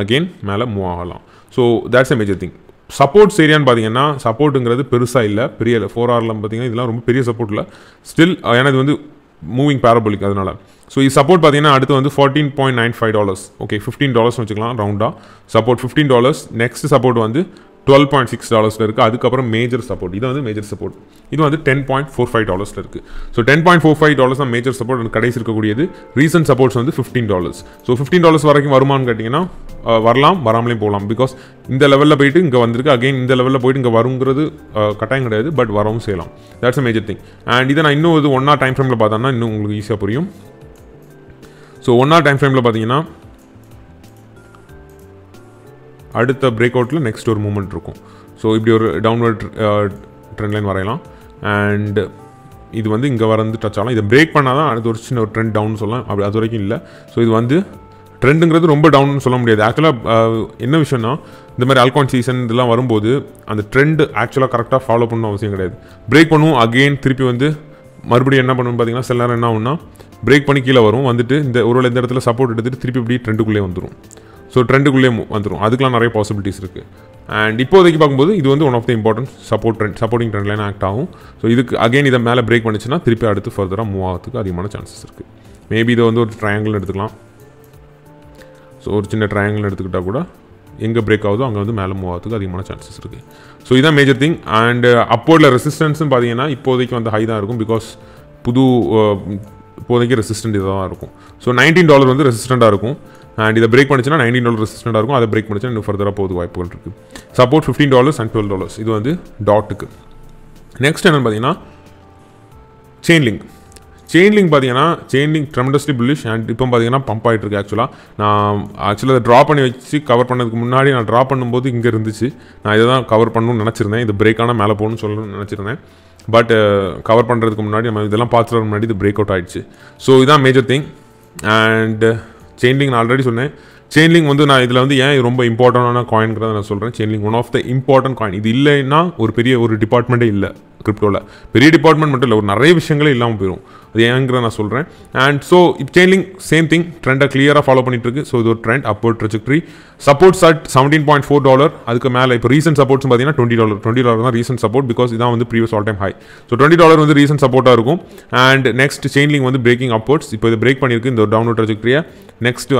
அகெயின் மேலே மூவ் ஆகலாம் so that's a major thing supports ஏரியான்னு பார்த்தீங்கன்னா சப்போர்ட்டுங்கிறது பெருசாக இல்லை பெரிய இல்லை ஃபோர் ஆர்லாம் பார்த்தீங்கன்னா இதெல்லாம் ரொம்ப பெரிய சப்போர்ட் இல்லை ஸ்டில் ஏன்னா இது வந்து மூவிங் பேரபோலிக் அதனால் ஸோ இது சப்போர்ட் பார்த்தீங்கன்னா அடுத்து வந்து fourteen point nine five dollars okay fifteen dollars வச்சுக்கலாம் ரவுண்டாக support fifteen dollars next support வந்து டுவெல் பாயிண்ட் சிக்ஸ் டாலர்ஸில் இருக்குது அதுக்கப்புறம் மேஜர் சப்போர்ட் இது வந்து மேஜர் சப்போர்ட் இது வந்து டென் பாயிண்ட் ஃபோர் ஃபைவ் டாலர்ஸில் இருக்குது so ten point four five dollars தான் மேஜர் சப்போர்ட் கடைசி இருக்கக்கூடியது ரீசன் சப்போர்ட்ஸ் வந்து fifteen dollars so fifteen dollars வரைக்கும் வருமானு கேட்டிங்கன்னா வரலாம் வராமலே போகலாம் பிகாஸ் இந்த லெவலில் போயிட்டு இங்கே வந்திருக்கு அகைன் இந்த லெவலில் போயிட்டு இங்கே வருங்கிறது கட்டாயம் கிடையாது பட் வரவும் செய்யலாம் that's a major thing and இதை நான் இன்னும் ஒரு ஒன் ஆர் டைம் ஃப்ரேமில் பார்த்தோன்னா இன்னும் உங்களுக்கு ஈஸியாக புரியும் ஸோ ஒன் ஆர் டைம் ஃப்ரேமில் பார்த்தீங்கன்னா அடுத்த பிரேக் அவுட்டில் நெக்ஸ்ட் ஒரு மூமெண்ட் இருக்கும் ஸோ இப்படி ஒரு டவுன்வர்ட் ட்ரெண்ட் லைன் வரையலாம் அண்டு இது வந்து இங்கே வரந்து டச் ஆகலாம் இதை பிரேக் பண்ணால் தான் அடுத்த ஒரு சின்ன ஒரு ட்ரெண்ட் டவுன் சொல்லலாம் அப்படி அது வரைக்கும் இல்லை ஸோ இது வந்து ட்ரெண்டுங்கிறது ரொம்ப டவுன் சொல்ல முடியாது ஆக்சுவலாக uh, என்ன விஷயம்னா இந்த மாதிரி ஆல்கான் சீசன் இதெல்லாம் வரும்போது அந்த ட்ரெண்டு ஆக்சுவலாக கரெக்டாக ஃபாலோ பண்ணணும் அவசியம் கிடையாது பிரேக் பண்ணுவோம் அகெயின் திருப்பி வந்து மறுபடியும் என்ன பண்ணணும் பார்த்தீங்கன்னா சில நேரம் என்ன ஆகும்னா பிரேக் பண்ணி கீழே வரும் வந்துட்டு இந்த ஒருவேளை இந்த இடத்துல சப்போர்ட் எடுத்துகிட்டு திருப்பி இப்படி ட்ரெண்டுக்குள்ளே வந்துடும் ஸோ ட்ரெண்டுக்குள்ளேயே வந்துடும் அதுக்கெலாம் நிறைய பாசிபிலிட்டிஸ் இருக்குது அண்ட் இப்போதைக்கு பார்க்கும்போது இது வந்து one of the important support trend supporting trendline act ஆகும் ஸோ இதுக்கு அகைன் இதை மேலே பிரேக் பண்ணிச்சுன்னா திருப்பி அடுத்து ஃபர்தராக மூவ் ஆகிறதுக்கு அதிகமான சான்சஸ் இருக்குது மேபி இதை வந்து ஒரு ட்ரையாங்கிள் எடுத்துக்கலாம் ஸோ ஒரு சின்ன ட்ரையாங்கிள் எடுத்துக்கிட்டால் கூட எங்கே பிரேக் ஆகுதோ அங்கே வந்து மேலே மூவ் ஆகிறதுக்கு அதிகமான சான்சஸ் இருக்குது ஸோ இதுதான் மேஜர் திங் அண்டு அப்போர்டில் ரெசிஸ்டன்ஸ்னு பார்த்தீங்கன்னா இப்போதைக்கு வந்து ஹை தான் இருக்கும் பிகாஸ் புது இப்போதைக்கு ரெசிஸ்டன்ட் இதாக தான் இருக்கும் ஸோ நைன்டீன் டாலர் வந்து ரெசிஸ்டண்ட்டாக இருக்கும் அண்ட் இதை பிரேக் பண்ணிச்சுனா நைன்டீன் டாலர் ரெசிஸ்டண்டாக இருக்கும் அதை பிரேக் பண்ணிச்சுன்னா இன்னும் ஃபர்தராக போகுது வாய்ப்புகள் இருக்குது support fifteen dollars and twelve dollars இது வந்து டாட்டுக்கு நெக்ஸ்ட் என்னென்னு பார்த்தீங்கன்னா செயின்லிங் செயின்லிங் பார்த்தீங்கன்னா செயின்லிங் ட்ரெமண்டஸ்லி புல்லிஷ் அண்ட் இப்போ பார்த்தீங்கன்னா பம்ப் ஆகிட்டு இருக்கு ஆக்சுவலாக நான் ஆக்சுவலாக அதை ட்ரா பண்ணி வச்சு கவர் பண்ணதுக்கு முன்னாடி நான் ட்ரா பண்ணும்போது இங்கே இருந்துச்சு நான் இதை தான் கவர் பண்ணணும்னு நினச்சிருந்தேன் இது பிரேக் ஆனால் மேலே போகணும்னு சொல்லணும்னு நினச்சிருந்தேன் பட் கவர் பண்ணுறதுக்கு முன்னாடி நம்ம இதெல்லாம் பார்த்துட்டு முன்னாடி இது பிரேக் அவுட் ஆகிடுச்சு ஸோ இதுதான் மேஜர் திங் அண்ட் செயின்லிங் நான் ஆல்ரெடி சொன்னேன் செயின்லிங் வந்து நான் இதில் வந்து ஏன் ரொம்ப இம்பார்ட்டண்டான காயின்கிறத நான் சொல்கிறேன் Chainlink one of the important coin இது இல்லைன்னா ஒரு பெரிய ஒரு டிபார்ட்மெண்ட்டே இல்லை கிரிப்டோவில் பெரிய டிபார்ட்மெண்ட் மட்டும் இல்லை ஒரு நிறைய விஷயங்களே இல்லாமல் போயிடும் அது ஏங்கிற நான் சொல்கிறேன் அண்ட் ஸோ இப்போ செயின்லிங் சேம் திங் ட்ரெண்டை கிளியராக ஃபாலோ பண்ணிட்டு இருக்கு ஸோ இது ஒரு trend upward trajectory supports at seventeen point four dollar அதுக்கு மேலே இப்போ ரீசென்ட் சப்போர்ட்ஸ் பார்த்தீங்கன்னா டுவெண்ட்டி டாலர் டுவெண்ட்டி டாலர் தான் ரீசென்ட் சப்போர்ட் பிகாஸ் இதான் வந்து previous all time high so twenty dollar வந்து ரீசென்ட் சப்போர்ட்டாக இருக்கும் அண்ட் நெக்ஸ்ட் செயின்லிங் வந்து பிரேக்கிங் அப்போர்ட்ஸ் இப்போ இது பிரேக் பண்ணியிருக்கு இந்த ஒரு டவுன்லோட் ட்ரெஜெக்ட்ரியை நெக்ஸ்ட்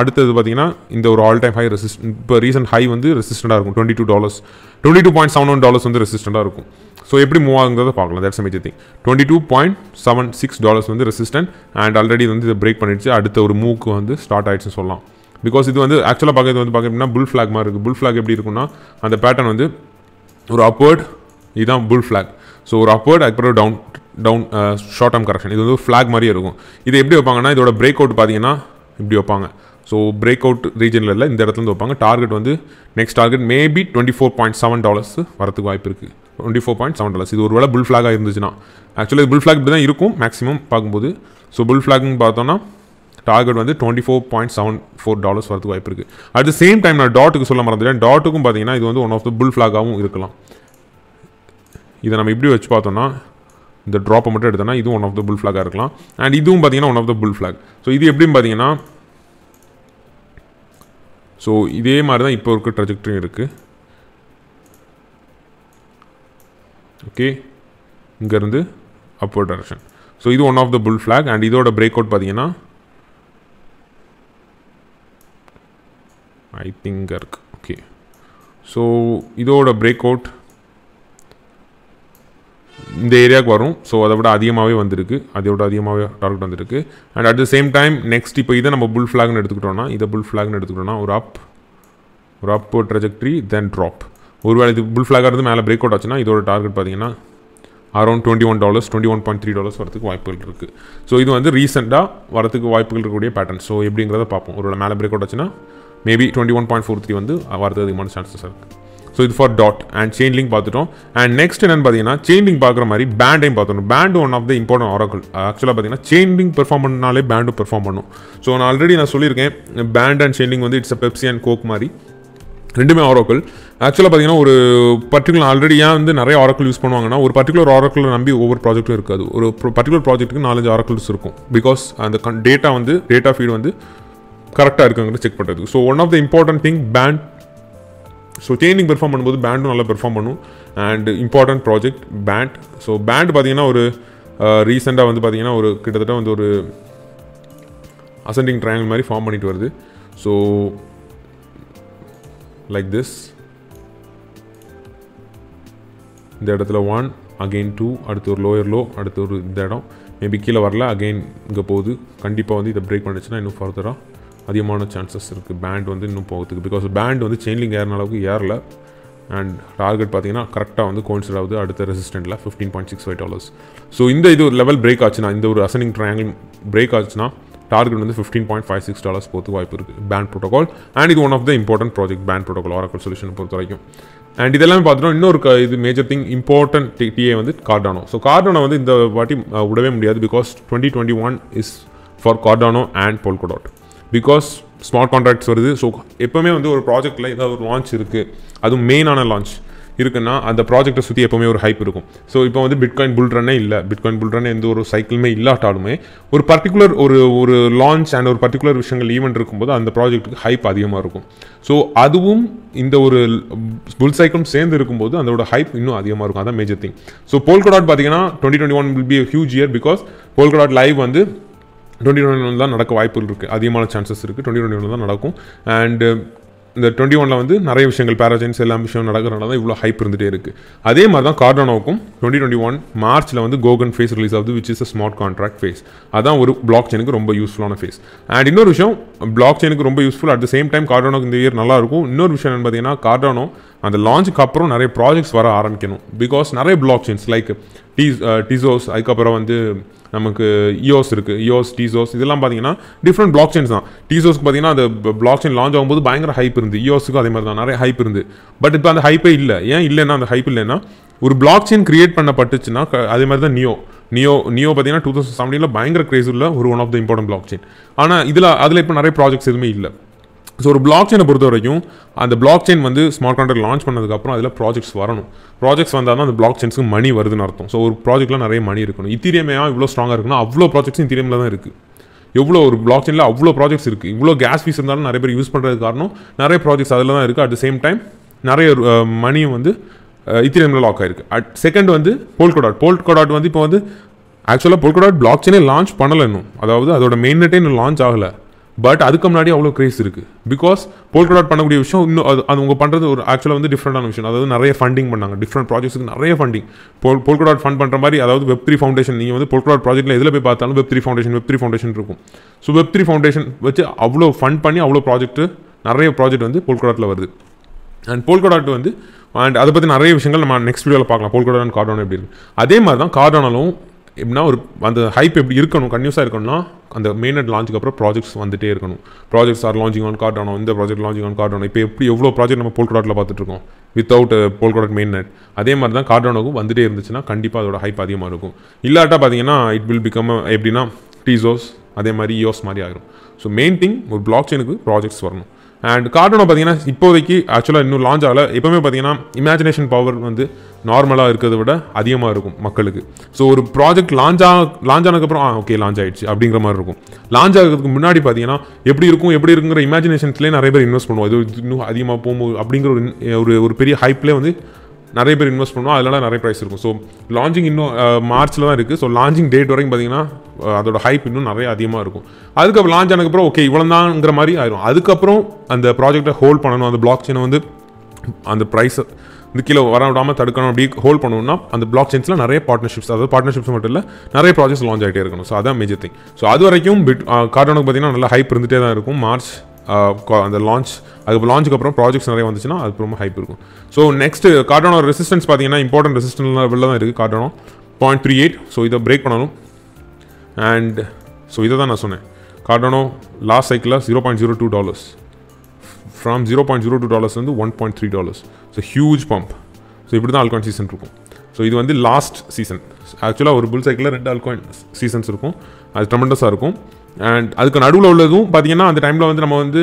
அடுத்தது பார்த்தீங்கன்னா இந்த ஒரு ஆல் டைம் ஹை ரெசிஸ்ட் இப்போ ரீசென்ட் ஹை வந்து ரெசிஸ்டண்டாக இருக்கும் twenty two dollars twenty two point seven one dollars வந்து ரெசிஸ்டண்டாக இருக்கும் ஸோ எப்படி மூவ் ஆகுங்கிறத பார்க்கலாம் that's major thing twenty two point seven six dollars வந்து ரெசிஸ்டன்ட் அண்ட் ஆல்ரெடி வந்து இதை பிரேக் பண்ணிடுச்சு அடுத்த ஒரு மூவுக்கு வந்து ஸ்டார்ட் ஆயிடுச்சுன்னு சொல்லலாம் பிகாஸ் இது வந்து ஆக்சுவலாக பார்க்கறது வந்து பார்க்கணும்னா புல் ஃப்ளாக் மாதிரி இருக்குது புல் ஃப்ளாக் எப்படி இருக்குன்னா அந்த பேட்டர்ன் வந்து ஒரு அப்வர்ட் இதுதான் புல் ஃப்ளாக் ஸோ ஒரு அதுக்கு அதுக்கப்புறம் down down short term correction இது வந்து ஃப்ளாக் மாதிரியே இருக்கும் இது எப்படி வைப்பாங்கன்னா இதோட பிரேக் அவுட் பார்த்தீங்கன்னா இப்படி வைப்பாங்க ஸோ பிரேக் அவுட் ரீஜனில் இல்லை இந்த இடத்துல வைப்பாங்க டார்கெட் வந்து next target maybe twenty four point seven dollars வரதுக்கு வாய்ப்பு இருக்குது twenty four point seven dollars இது ஒரு வேலை புல் ஃப்ளாகாக இருந்துச்சுன்னா ஆக்சுவலாக புல் ஃப்ளாக் இப்படி தான் இருக்கும் மேக்ஸிமம் பார்க்கும்போது ஸோ புல் ஃப்ளாக்னு பார்த்தோன்னா டார்கெட் வந்து twenty four point seven four dollars வரதுக்கு வாய்ப்பு இருக்குது அட் த சேம் டைம் நான் டாட்டுக்கு சொல்ல மறந்துட்டேன் டாட்டுக்கும் பார்த்தீங்கன்னா இது வந்து ஒன் ஆஃப் த புல் ஃப்ளாகாகவும் இருக்கலாம் இதை நம்ம இப்படி வச்சு பார்த்தோம்னா இந்த ட்ராப்பை மட்டும் எடுத்தோம்னா இதுவும் ஒன் ஆஃப் த புல் ஃப்ளாகாக இருக்கலாம் அண்ட் இதுவும் பார்த்தீங்கன்னா one of the bull flag so இது எப்படின்னு பார்த்தீங்கன்னா ஸோ இதே மாதிரி தான் இப்போ இருக்க ட்ரஜெக்டரியும் இருக்குது ஓகே இங்கேருந்து அப்போ டேரக்ஷன் ஸோ இது one of the bull flag and இதோட பிரேக் அவுட் பார்த்தீங்கன்னா ஐ திங்க் இருக்கு ஓகே ஸோ இதோட பிரேக் அவுட் இந்த ஏரியாவுக்கு வரும் ஸோ அதை விட அதிகமாகவே வந்திருக்கு அதை விட அதிகமாகவே டார்கெட் வந்திருக்கு and at the same time next இப்போ இதை நம்ம புல் ஃப்ளாக்னு எடுத்துக்கிட்டோம்னா இதை புல் ஃப்ளாக்னு எடுத்துக்கிட்டோம்னா ஒரு அப் ஒரு அப் ட்ரெஜெக்ட்ரி தென் ட்ராப் ஒருவேளை இது புல் ஃபிளாக் இருந்து மேலே பிரேக் அவுட் ஆச்சுன்னா இதோட டார்கெட் பார்த்தீங்கன்னா around twenty one dollars twenty one point three dollars வரதுக்கு வாய்ப்புகள் இருக்குது ஸோ இது வந்து ரீசெண்டாக வரதுக்கு வாய்ப்புகள் இருக்கக்கூடிய பேட்டர்ன் ஸோ எப்படிங்கிறத பார்ப்போம் ஒரு மேலே பிரேக் அவுட் ஆச்சுன்னா maybe twenty one point four three வந்து வரது அதிகமான சான்சஸ் இருக்குது ஸோ இது for DOT and Chainlink பார்த்துட்டோம் அண்ட் நெக்ஸ்ட் என்னென்னு பார்த்தீங்கன்னா செயின் லிங்க் பார்க்குற மாதிரி பேண்டையும் பார்த்துக்கணும் Band one of the important oracle ஆக்சுவலாக பார்த்தீங்கன்னா செயின் லிங்க் பெர்ஃபார்ம் பண்ணாலே பேண்டும் பெர்ஃபார்ம் பண்ணும் ஸோ நான் ஆல்ரெடி நான் சொல்லியிருக்கேன் பேண்ட் அண்ட் செயின் லிங்க் வந்து it's a Pepsi and Coke மாதிரி ரெண்டுமே ஆரோக்கிள் ஆக்சுவலாக பார்த்தீங்கன்னா ஒரு பர்டிகுலர் ஆல்ரெடி ஏன் வந்து நிறைய ஆரோக்கல் யூஸ் பண்ணுவாங்கன்னா ஒரு பர்டிகுலர் ஆரோக்கல் நம்பி ஒவ்வொரு ப்ராஜெக்ட்டும் இருக்காது ஒரு பர்டிகுலர் ப்ராஜெக்ட்டுக்கு நாலஞ்சு ஆரோக்கல்ஸ் இருக்கும் பிகாஸ் அந்த டேட்டா வந்து டேட்டா ஃபீட் வந்து கரெக்டாக இருக்குங்கிறது செக் பண்ணுறதுக்கு so one of the important thing Band so சேனிங் பெர்ஃபார்ம் பண்ணும்போது பேண்டும் நல்லா பெர்ஃபார்ம் பண்ணும் and important project Band so Band பார்த்திங்கன்னா ஒரு ரீசெண்டாக uh, வந்து பார்த்திங்கன்னா ஒரு கிட்டத்தட்ட வந்து ஒரு அசண்டிங் ட்ரையாங்கல் மாதிரி ஃபார்ம் பண்ணிட்டு வருது ஸோ லைக் திஸ் இந்த இடத்துல ஒன் அகெயின் டூ அடுத்து ஒரு லோயர் லோ அடுத்து ஒரு இந்த இடம் மேபி கீழே வரல அகெயின் இங்கே போகுது கண்டிப்பாக வந்து இதை பிரேக் பண்ணிச்சுன்னா இன்னும் ஃபர்தராக அதிகமான சான்சஸ் இருக்குது பேண்ட் வந்து இன்னும் போகிறதுக்கு பிகாஸ் பேண்ட் வந்து செயின்லிங் ஏறின அளவுக்கு ஏறல அண்ட் டார்கெட் பார்த்தீங்கன்னா கரெக்டாக வந்து கோன்சிட் ஆகுது அடுத்த ரெசிஸ்டண்டில் fifteen point six five dollars so இந்த இது ஒரு லெவல் பிரேக் ஆச்சுன்னா இந்த ஒரு அசனிங் ட்ரையாங்கிள் பிரேக் ஆச்சுன்னா டார்கெட் வந்து fifteen point five six dollars போகிறது வாய்ப்பு இருக்குது பேண்ட் ப்ரோட்டோகால் அண்ட் இது one of the important project Band protocol oracle solution பொறுத்த வரைக்கும் அண்ட் இதெல்லாம் பார்த்தோம்னா இன்னொரு இது மேஜர் திங் இம்பார்ட்டன்ட் டிஏ வந்து கார்டானோ ஸோ கார்டானோ வந்து இந்த வாட்டி விடவே முடியாது because twenty twenty one is for Cardano and Polkadot because smart contracts வருது ஸோ எப்போவுமே வந்து ஒரு ப்ராஜெக்ட்டில் ஏதாவது ஒரு லான்ச் இருக்குது அதுவும் மெயினான லான்ச் இருக்குன்னா அந்த ப்ராஜெக்டை சுற்றி எப்போவுமே ஒரு ஹைப் இருக்கும் ஸோ இப்போ வந்து பிட்காயின் புல் ரன்னே இல்லை பிட்காயின் புல் ரன் எந்த ஒரு சைக்கிளுமே இல்லாட்டாலுமே ஒரு பர்டிகுலர் ஒரு ஒரு லான்ச் அண்ட் ஒரு பர்டிகுலர் விஷயங்கள் ஈவெண்ட் இருக்கும்போது அந்த ப்ராஜெக்ட்டுக்கு ஹைப் அதிகமாக இருக்கும் ஸோ அதுவும் இந்த ஒரு புல் சைக்கிளும் சேர்ந்து இருக்கும்போது அதோட ஹைப் இன்னும் அதிகமாக இருக்கும் அதான் மேஜர் திங் ஸோ போல்கடாட் பார்த்தீங்கன்னா twenty twenty one will be huge year because Polkadot live வந்து டுவெண்ட்டி ஒன் தான் நடக்க வாய்ப்புகள் இருக்குது அதிகமான சான்சஸ் இருக்குது டுவெண்ட்டி டுவெண்ட்டி ஒன் தான் நடக்கும் அண்டு uh, இந்த டுவெண்ட்டி ஒனில் வந்து நிறைய விஷயங்கள் பேராஜென்ஸ் எல்லா விஷயம் நடக்கிறனால தான் இவ்வளோ ஹைப் இருந்துகிட்டே இருக்குது அதே மாதிரி தான் கார்டானோவுக்கும் டுவெண்ட்டி டுவெண்ட்டி ஒன் மார்ச்சில் வந்து கோகன் ஃபேஸ் ரிலீஸ் ஆகுது which is a smart contract phase அதான் ஒரு பிளாக் செயினுக்கு ரொம்ப யூஸ்ஃபுல்லான ஃபேஸ் அண்ட் இன்னொரு விஷயம் பிளாக் செயினுக்கு ரொம்ப useful at the same time கார்டானோக்கு இந்த இயர் நல்லாயிருக்கும் இன்னொரு விஷயம் என்னன்னு பார்த்தீங்கன்னா கார்டானோ அந்த லான்ச்சுக்கு அப்புறம் நிறைய ப்ராஜெக்ட்ஸ் வர ஆரம்பிக்கணும் பிகாஸ் நிறைய பிளாக் செயின்ஸ் லைக் டீஸ் டீசோஸ் அதுக்கப்புறம் வந்து நமக்கு யோஸ் e இருக்குது இயோஸ் e டீசோஸ் இதெல்லாம் பார்த்தீங்கன்னா டிஃப்ரெண்ட் பிளாக் செயின்ஸ் தான் டீசோஸ்க்கு பார்த்தீங்கன்னா அந்த பிளாக் செயின் லான்ச் ஆகும்போது பயங்கர ஹைப் e இருந்து இயோஸுக்கும் அதே மாதிரி தான் நிறைய ஹைப் இருந்து பட் இப்போ அந்த ஹைப்பே இல்லை ஏன் இல்லைன்னா அந்த ஹைப் இல்லைன்னா ஒரு பிளாக் செயின் கிரியேட் பண்ணப்பட்டுச்சுன்னா அதே மாதிரி தான் நியோ நியோ நியோ பார்த்தீங்கன்னா டூ தௌசண்ட் செவன்டீனில் பயங்கர கிரேஸ் உள்ள ஒரு one of the important block chain ஆனால் இதில் அதில் இப்போ நிறைய ப்ராஜெக்ட்ஸ் எதுவுமே இல்லை ஸோ ஒரு பிளாக் செயினை பொறுத்த வரைக்கும் அந்த பிளாக் செயின் வந்து ஸ்மார்ட் கான்ட்ராக்ட் லான்ச் பண்ணதுக்கப்புறம் அதில் ப்ராஜெக்ட்ஸ் வரணும் ப்ராஜெக்ட்ஸ் வந்தால் தான் அந்த பிளாக் செயின்ஸுக்கு மணி வருதுன்னு அர்த்தம் ஸோ ஒரு ப்ராஜெக்ட்லாம் நிறைய மணி இருக்கணும் இத்தீரியமையாக இவ்வளோ ஸ்ட்ராங்காக இருக்குன்னா அவ்வளோ ப்ராஜெக்ட்ஸும் இத்திரியமில் தான் இருக்குது எவ்வளோ ஒரு பிளாக் செயினில் அவ்வளோ ப்ராஜெக்ட்ஸ் இருக்குது இவ்வளோ கேஸ் ஃபீஸ் இருந்தாலும் நிறைய பேர் யூஸ் பண்ணுறது காரணம் நிறைய ப்ராஜெக்ட்ஸ் அதில் தான் இருக்குது அட் த சேம் டைம் நிறைய மணியும் வந்து இத்திரியமில் லாக் ஆகிருக்கு அட் செகண்ட் வந்து போல்கோடாட் போல்கோடாட் வந்து இப்போ வந்து ஆக்சுவலாக போல்கோடாட் பிளாக் செயினை லான்ச் பண்ணலை இன்னும் அதாவது அதோட மெயின் நெட்டே இன்னும் லான்ச் ஆகலை பட் அதுக்கு முன்னாடி அவ்வளோ க்ரேஸ் இருக்குது பிகாஸ் போல்கடாட் பண்ணக்கூடிய விஷயம் இன்னும் அது அது பண்ணுறது ஒரு ஆக்சுவலாக வந்து டிஃப்ரெண்டான விஷயம் அதாவது நிறைய ஃபண்டிங் பண்ணாங்க டிஃப்ரெண்ட் ப்ராஜெக்ட்ஸுக்கு நிறைய ஃபண்டிங் போல் போல்கடாட் ஃபண்ட் பண்ணுற மாதிரி அதாவது வெப் த்ரீ ஃபவுண்டேஷன் நீங்கள் வந்து போல்கடாட் ப்ராஜெக்ட்டில் எதில் போய் பார்த்தாலும் web three foundation web three foundation இருக்கும் ஸோ வெப் த்ரீ ஃபவுண்டேஷன் வச்சு அவ்வளோ ஃபண்ட் பண்ணி அவ்வளோ ப்ராஜெக்ட் நிறைய ப்ராஜெக்ட் வந்து போல்கடாட்டில் வருது அண்ட் போல்கடாட் வந்து அண்ட் அதை பற்றி நிறைய விஷயங்கள் நம்ம நெக்ஸ்ட் வீடியோவில் பார்க்கலாம் போல்கடாட் அண்ட் கார்டோன் எப்படி அதே மாதிரி தான் கார்டோனாலும் எப்படின்னா ஒரு அந்த ஹைப் எப்படி இருக்கணும் கன்யூஸாக இருக்கணும்னா அந்த மெயினட் லான்ச்சுக்கு அப்புறம் ப்ராஜெக்ட்ஸ் வந்துட்டே இருக்கணும் projects are launching on Cardano இந்த ப்ராஜெக்ட் லான்ச்சிங் ஆன் கார்ட் ஆனோம் இப்போ எப்படி எவ்வளோ ப்ராஜெக்ட் நம்ம போல்கடாட்டில் பார்த்துட்ருக்கோம் வித்தவுட் மெயின் மெயின்நெட் அதே மாதிரி தான் கார்டானோக்கும் வந்துட்டே இருந்துச்சுன்னா கண்டிப்பாக அதோட ஹைப் அதிகமாக இருக்கும் இல்லாட்டா பார்த்தீங்கன்னா இட் வில் பிகம் எப்படின்னா டீசோஸ் அதே மாதிரி இயோஸ் மாதிரி ஆகிரும் ஸோ மெயின் திங் ஒரு பிளாக் செயினுக்கு ப்ராஜெக்ட்ஸ் வரணும் அண்ட் கார்டனோ பார்த்தீங்கன்னா இப்போதைக்கு ஆக்சுவலாக இன்னும் லான்ச் ஆகலை எப்போவுமே பார்த்தீங்கன்னா இமேஜினேஷன் பவர் வந்து நார்மலாக இருக்கிறத விட அதிகமாக இருக்கும் மக்களுக்கு ஸோ ஒரு ப்ராஜெக்ட் லான்ச் ஆ லான்ச் ஆனதுக்கப்புறம் ஆ ஓகே லான்ச் ஆகிடுச்சு அப்படிங்கிற மாதிரி இருக்கும் லான்ச் ஆகிறதுக்கு முன்னாடி பார்த்தீங்கன்னா எப்படி இருக்கும் எப்படி இருக்குங்கிற இமேஜினேஷன்ஸ்லேயே நிறைய பேர் இன்வெஸ்ட் பண்ணுவோம் இது இன்னும் அதிகமாக போகும் அப்படிங்கிற ஒரு ஒரு பெரிய ஹைப்லேயே வந்து நிறைய பேர் இன்வெஸ்ட் பண்ணுவோம் அதெல்லாம் நிறைய ப்ரைஸ் இருக்கும் ஸோ லான்ச்சிங் இன்னும் மார்ச்சில் தான் இருக்குது ஸோ லான்ச்சிங் டேட் வரைக்கும் பார்த்தீங்கன்னா அதோட ஹைப் இன்னும் நிறைய அதிகமாக இருக்கும் அதுக்கப்புறம் லான்ச் ஆனதுக்கப்புறம் ஓகே இவ்வளோ தான்ங்கிற மாதிரி ஆயிரும் அதுக்கப்புறம் அந்த ப்ராஜெக்டை ஹோல்ட் பண்ணணும் அந்த பிளாக் செயினை வந்து அந்த ப்ரைஸை இந்த கீழே வர விடாமல் தடுக்கணும் அப்படி ஹோல்ட் பண்ணணும்னா அந்த பிளாக் செயின்ஸில் நிறைய பார்ட்னர்ஷிப்ஸ் அதாவது பார்ட்னர்ஷிப்ஸ் மட்டும் இல்லை நிறைய ப்ராஜெக்ட்ஸ் லான்ச் ஆகிட்டே இருக்கணும் ஸோ அதான் மேஜர் திங் ஸோ அது வரைக்கும் பிட் கார்டனுக்கு பார்த்தீங்கன்னா நல்லா ஹைப் இருந்துகிட்டே தான் இருக்கும் மார்ச் அந்த லான்ச் அதுக்கு லான்ச்சுக்கு அப்புறம் ப்ராஜெக்ட்ஸ் நிறைய வந்துச்சுன்னா அது ரொம்ப ஹைப் இருக்கும் ஸோ நெக்ஸ்ட் கார்டானோ ரெசிஸ்டன்ஸ் பார்த்தீங்கன்னா இம்பார்ட்டன் ரெசிஸ்டன்ஸ் லெவலில் தான் இருக்குது Cardano point three eight so இதை பிரேக் பண்ணணும் அண்ட் ஸோ இதை தான் நான் சொன்னேன் கார்டானோ லாஸ்ட் சைக்கிளில் zero point zero two dollars from zero point zero two dollars வந்து one point three dollars so huge pump so இப்படி தான் ஆல்காயின் சீசன் இருக்கும் ஸோ இது வந்து லாஸ்ட் சீசன் ஆக்சுவலாக ஒரு புல் சைக்கிளில் ரெண்டு ஆல்காயின் சீசன்ஸ் இருக்கும் அது ட்ரமெண்டஸாக இருக்கும் அண்ட் அதுக்கு நடுவில் உள்ளதும் பார்த்தீங்கன்னா அந்த டைமில் வந்து நம்ம வந்து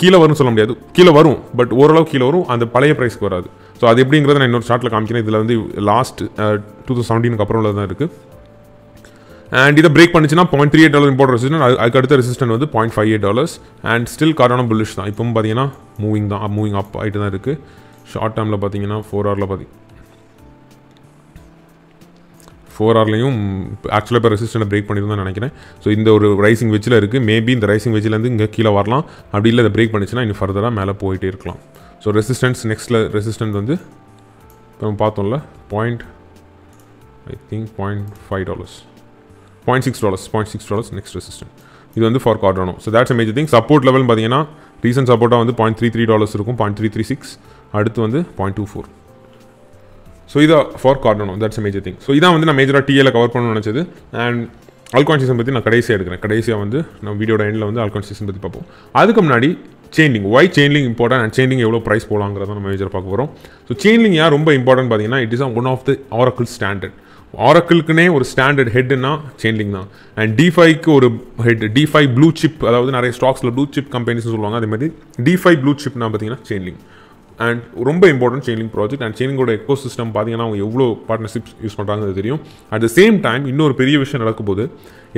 கீழே வரும்னு சொல்ல முடியாது கீழே வரும் பட் ஓரளவு கீழே வரும் அந்த பழைய ப்ரைஸ்க்கு வராது ஸோ அது எப்படிங்கிறத நான் இன்னொரு ஷார்ட்டில் காமிக்கிறேன் இதில் வந்து லாஸ்ட் டூ தௌசண்ட் செவன்டீனுக்கு அப்புறம் உள்ளது தான் இருக்குது அண்ட் இதை பிரேக் பண்ணிச்சுன்னா point three eight dollar important resistance அதுக்கு அடுத்த ரெசிஸ்டன் வந்து point five eight dollars and still காரணம் புல்லிஷ் தான் இப்போவும் பார்த்தீங்கன்னா மூவிங் தான் மூவிங் அப் ஆகிட்டு தான் இருக்குது ஷார்ட் டைமில் பார்த்தீங்கன்னா ஃபோர் ஹவரில் பார்த்திங்க ஃபோர் ஹவர்லையும் ஆக்சுவலாக இப்போ ரெசிஸ்டண்ட்டை பிரேக் பண்ணியிருந்தோம் நினைக்கிறேன் ஸோ இந்த ஒரு ரைசிங் வெச்சில் இருக்குது மேபி இந்த ரைசிங் வெச்சிலேருந்து இங்கே கீழே வரலாம் அப்படி இல்லை அதை பிரேக் பண்ணிச்சுன்னா இன்னும் ஃபர்தராக மேலே போயிட்டே இருக்கலாம் ஸோ ரெசிஸ்டன்ஸ் நெக்ஸ்ட்டில் ரெசிஸ்டன்ஸ் வந்து இப்போ நம்ம பார்த்தோம்ல point I think point five dollars point six dollars point six dollars next resistant இது வந்து for Cardano so that's major thing support level பார்த்தீங்கன்னா ரீசன்ட் சப்போர்ட்டாக வந்து பாயிண்ட் த்ரீ த்ரீ டாலர்ஸ் இருக்கும் பாயிண்ட் த்ரீ த்ரீ சிக்ஸ் அடுத்து வந்து பாயிண்ட் டூ ஃபோர் ஸோ இதை for Cardano that's major thing so இதான் வந்து நான் மேஜராக டிஏல கவர் பண்ணணும்னு நினச்சது அண்ட் அல்கான்சியஸை பற்றி நான் கடைசியாக எடுக்கிறேன் கடைசியாக வந்து நம்ம வீடியோட எண்டில் வந்து அல்கான்சியஸை பற்றி பார்ப்போம் அதுக்கு முன்னாடி Chainlink why Chainlink important and Chainlink எவ்வளோ ப்ரைஸ் போகலாங்கிறத நம்ம மேஜர் பார்க்க போகிறோம் ஸோ செயின்லிங் யார் ரொம்ப இம்பார்ட்டன்ட் பார்த்தீங்கன்னா it is one of the oracle standard ஆரக்கிளுக்குனே ஒரு ஸ்டாண்டர்ட் ஹெட்னா சேஞ்சிங் தான் அண்ட் டிஃபைக்கு ஒரு ஹெட் டிஃபை ப்ளூ சிப் அதாவது நிறைய ஸ்டாக்ஸில் ப்ளூ சிப் கம்பெனிஸ்னு சொல்லுவாங்க அதே மாதிரி டிஃபை ப்ளூ சிப்னா பார்த்தீங்கன்னா செயின்லிங் அண்ட் ரொம்ப இம்பார்ட்டன்ட் செயினிங் ப்ராஜெக்ட் அண்ட் செயினிங்கோட எக்கோ சிஸ்டம் பார்த்தீங்கன்னா அவங்க எவ்வளோ பார்ட்னர்ஷிப்ஸ் யூஸ் பண்ணுறாங்கன்னு தெரியும் அட் த சேம் டைம் இன்னொரு பெரிய விஷயம் நடக்கும்போது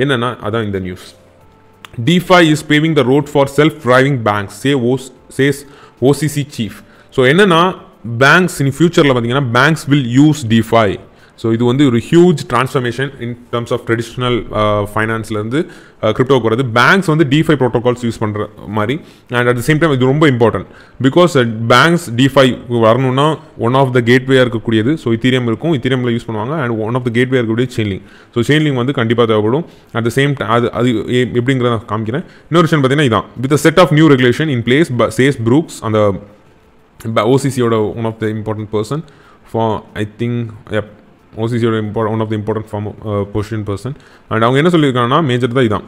என்னென்னா அதான் இந்த news DeFi is paving the road for self driving banks சே ஓஸ் சேஸ் ஓசிசி சீஃப் ஸோ என்னென்னா பேங்க்ஸ் இனி ஃபியூச்சரில் பார்த்தீங்கன்னா banks will use DeFi so இது வந்து ஒரு huge transformation in terms of traditional ஃபைனான்ஸ்லேருந்து கிரிப்டோக்கு வரது பேங்க்ஸ் வந்து டிஃபை ப்ரோட்டோகால்ஸ் யூஸ் பண்ணுற மாதிரி and at the same time இது ரொம்ப இம்பார்ட்டன்ட் பிகாஸ் பேங்க்ஸ் டிஃபை வரணும்னா ஒன் ஆஃப் த கேட்வேயாக இருக்கக்கூடியது ஸோ இத்தீரியம் இருக்கும் இத்தீரியமில் யூஸ் பண்ணுவாங்க and one of the gateway இருக்கக்கூடிய செயின்லிங் ஸோ செயின்லிங் வந்து கண்டிப்பாக தேவைப்படும் அட் த சேம் அது அது எப்படிங்கிறத நான் காமிக்கிறேன் இன்னொரு விஷயம் பார்த்தீங்கன்னா இதான் with set of new regulation in place says Brooks அந்த ஓசிசியோட one of the important person for I think ஓசிசியோட important one of the important form position person and அவங்க என்ன சொல்லியிருக்காங்கன்னா மேஜர் தான் இதான்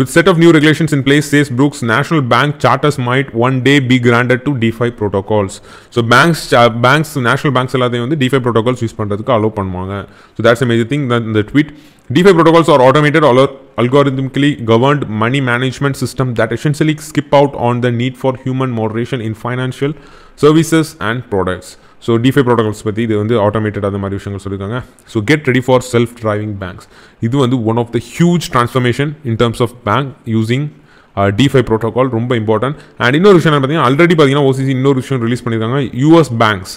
with set of new regulations in place says Brooks national bank charters might one day be granted to DeFi protocols so banks banks national banks எல்லாத்தையும் வந்து டிஃபை ப்ரோட்டோகால்ஸ் யூஸ் பண்ணுறதுக்கு அலோவ் பண்ணுவாங்க so that's a major thing இந்த tweet DeFi protocols are automated or algorithmically governed money management system that essentially skip out on the need for human moderation in financial services and products so DeFi protocols பற்றி இது வந்து ஆட்டோமேட்டட் அந்த மாதிரி விஷயங்கள் சொல்லியிருக்காங்க so get ready for self driving banks இது வந்து one of the huge transformation in terms of bank using DeFi protocol ரொம்ப இம்பார்ட்டன்ட் அண்ட் இன்னொரு விஷயம் பார்த்தீங்கன்னா ஆல்ரெடி பார்த்தீங்கன்னா ஓசிசி இன்னொரு விஷயம் ரிலீஸ் பண்ணியிருக்காங்க யூஎஸ் பேங்க்ஸ்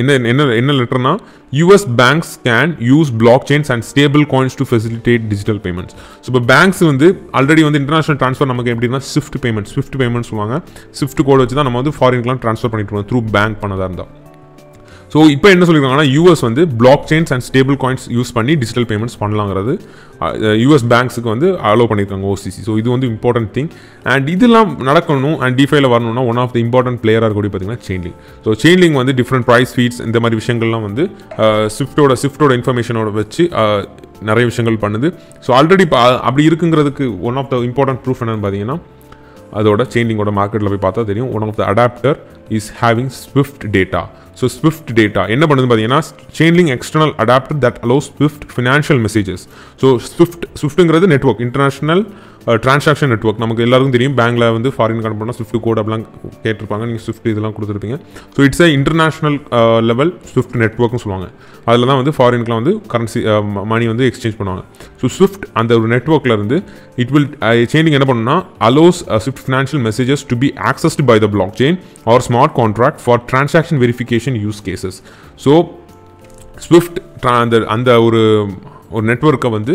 என்ன என்ன என்ன லெட்டர்னா US banks can use blockchains and stablecoins to facilitate digital payments so இப்போ பேங்க்ஸ் வந்து ஆல்ரெடி வந்து இன்டர்நேஷனல் ட்ரான்ஸ்ஃபர் நமக்கு எப்படின்னா ஸ்விஃப்ட் பேமெண்ட் ஸ்விஃப்ட் பேமெண்ட்ஸ் சொல்லுவாங்க ஸ்விஃப்ட் கோட் வச்சு தான் நம்ம வந்து ஃபாரின்க்குலாம் ட்ரான்ஸ்ஃபர் பண்ணிட்டு இருக்கோம் த்ரூ பேங்க் பண்ணதாக இருந்தால் ஸோ இப்போ என்ன சொல்லியிருக்காங்கன்னா யூஎஸ் வந்து blockchains and stablecoins use பண்ணி டிஜிட்டல் பேமெண்ட்ஸ் பண்ணலாங்கிறது யூஎஸ் பேங்க்ஸுக்கு வந்து அலோவ் பண்ணியிருக்காங்க ஓசிசி ஸோ இது வந்து இம்பார்ட்டன்ட் திங் அண்ட் இதெல்லாம் நடக்கணும் அண்ட் டிஃபைல வரணும்னா ஒன் ஆஃப் த இம்பார்ட்டன்ட் பிளேயராக இருக்கக்கூடிய பார்த்தீங்கன்னா செயின்லிங் ஸோ செயின்லிங் வந்து டிஃப்ரெண்ட் ப்ரைஸ் ஃபீட்ஸ் இந்த மாதிரி விஷயங்கள்லாம் வந்து ஸ்விஃப்டோட ஸ்விஃப்டோட இன்ஃபர்மேஷனோட வச்சு நிறைய விஷயங்கள் பண்ணுது ஸோ ஆல்ரெடி அப்படி இருக்குங்கிறதுக்கு one of the important proof என்னென்னு பார்த்தீங்கன்னா அதோட சேஞ்சிங்கோட மார்க்கெட்டில் போய் பார்த்தா தெரியும் one of the adapter is having SWIFT data so SWIFT data என்ன பண்ணுதுன்னு பார்த்தீங்கன்னா Chainlink external adapter that allow SWIFT financial messages so SWIFT ஸ்விஃப்ட்டுங்கிறது நெட்ஒர்க் இன்டர்நேஷனல் டிரான்சாக்ஷன் நெட்ஒர்க் நமக்கு எல்லாருக்கும் தெரியும் பேங்க்கில் வந்து ஃபாரின் கடன் பண்ணால் ஸ்விஃப்ட் கோட் அப்படிலாம் கேட்டிருப்பாங்க நீங்கள் ஸ்விஃப்ட் இதெல்லாம் கொடுத்துருப்பீங்க so it's a international level SWIFT நெட்ஒர்க்னு சொல்லுவாங்க அதில் தான் வந்து ஃபாரின்க்கெலாம் வந்து கரன்சி மணி வந்து எக்ஸ்சேஞ்ச் பண்ணுவாங்க ஸோ ஸ்விஃப்ட் அந்த ஒரு நெட்ஒர்க்கில் இருந்து இட் வில் சேஞ்சிங் என்ன பண்ணுன்னா allows SWIFT financial messages to be accessed by the blockchain or smart contract for transaction verification use cases so SWIFT அந்த அந்த ஒரு ஒரு நெட்ஒர்க்கை வந்து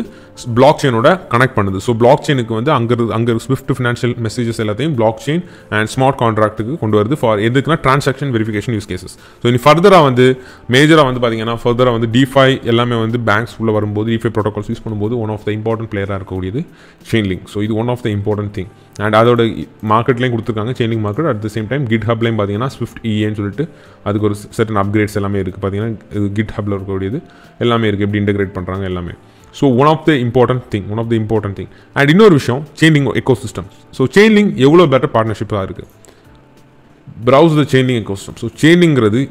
பிளாக் செயினோட கனெக்ட் பண்ணுது ஸோ பிளாக் செயினுக்கு வந்து அங்கே அங்கே ஸ்விஃப்ட் ஃபினான்ஷியல் மெசேஜஸ் எல்லாத்தையும் பிளாக் செயின் அண்ட் ஸ்மார்ட் கான்ட்ராக்ட்டுக்கு கொண்டு வருது ஃபார் எதுக்குன்னா transaction verification use cases so இனி ஃபர்தராக வந்து மேஜராக வந்து பார்த்தீங்கன்னா ஃபர்தராக வந்து டிஃபை எல்லாமே வந்து பேங்க்ஸ் உள்ள வரும்போது டிஃபை ப்ரோட்டோகால்ஸ் யூஸ் பண்ணும்போது ஒன் ஆஃப் த இம்பார்ட்டன்ட் பிளேயராக இருக்கக்கூடியது செயின் லிங்க் ஸோ இது one of the important thing and அதோட மார்க்கெட்லேயும் கொடுத்துருக்காங்க Chainlink market at the same time கிட் ஹப்லையும் பார்த்தீங்கன்னா ஸ்விஃப்ட் இஏன்னு சொல்லிட்டு அதுக்கு ஒரு செட்டன் அப்கிரேட்ஸ் எல்லாமே இருக்குது பார்த்தீங்கன்னா இது கிட் ஹப்பில் இருக்கக்கூடியது எல்லாமே இருக்குது எப்படி இன்டெகிரேட் பண்ணுறாங்க எல்லாமே so one of the important thing one of the important thing and இன்னொரு விஷயம் Chainlink ecosystem so Chainlink எவ்வளோ பெட்டர் பார்ட்னர்ஷிப்பாக இருக்குது browse the Chainlink ecosystem so செயின்லிங்கிறது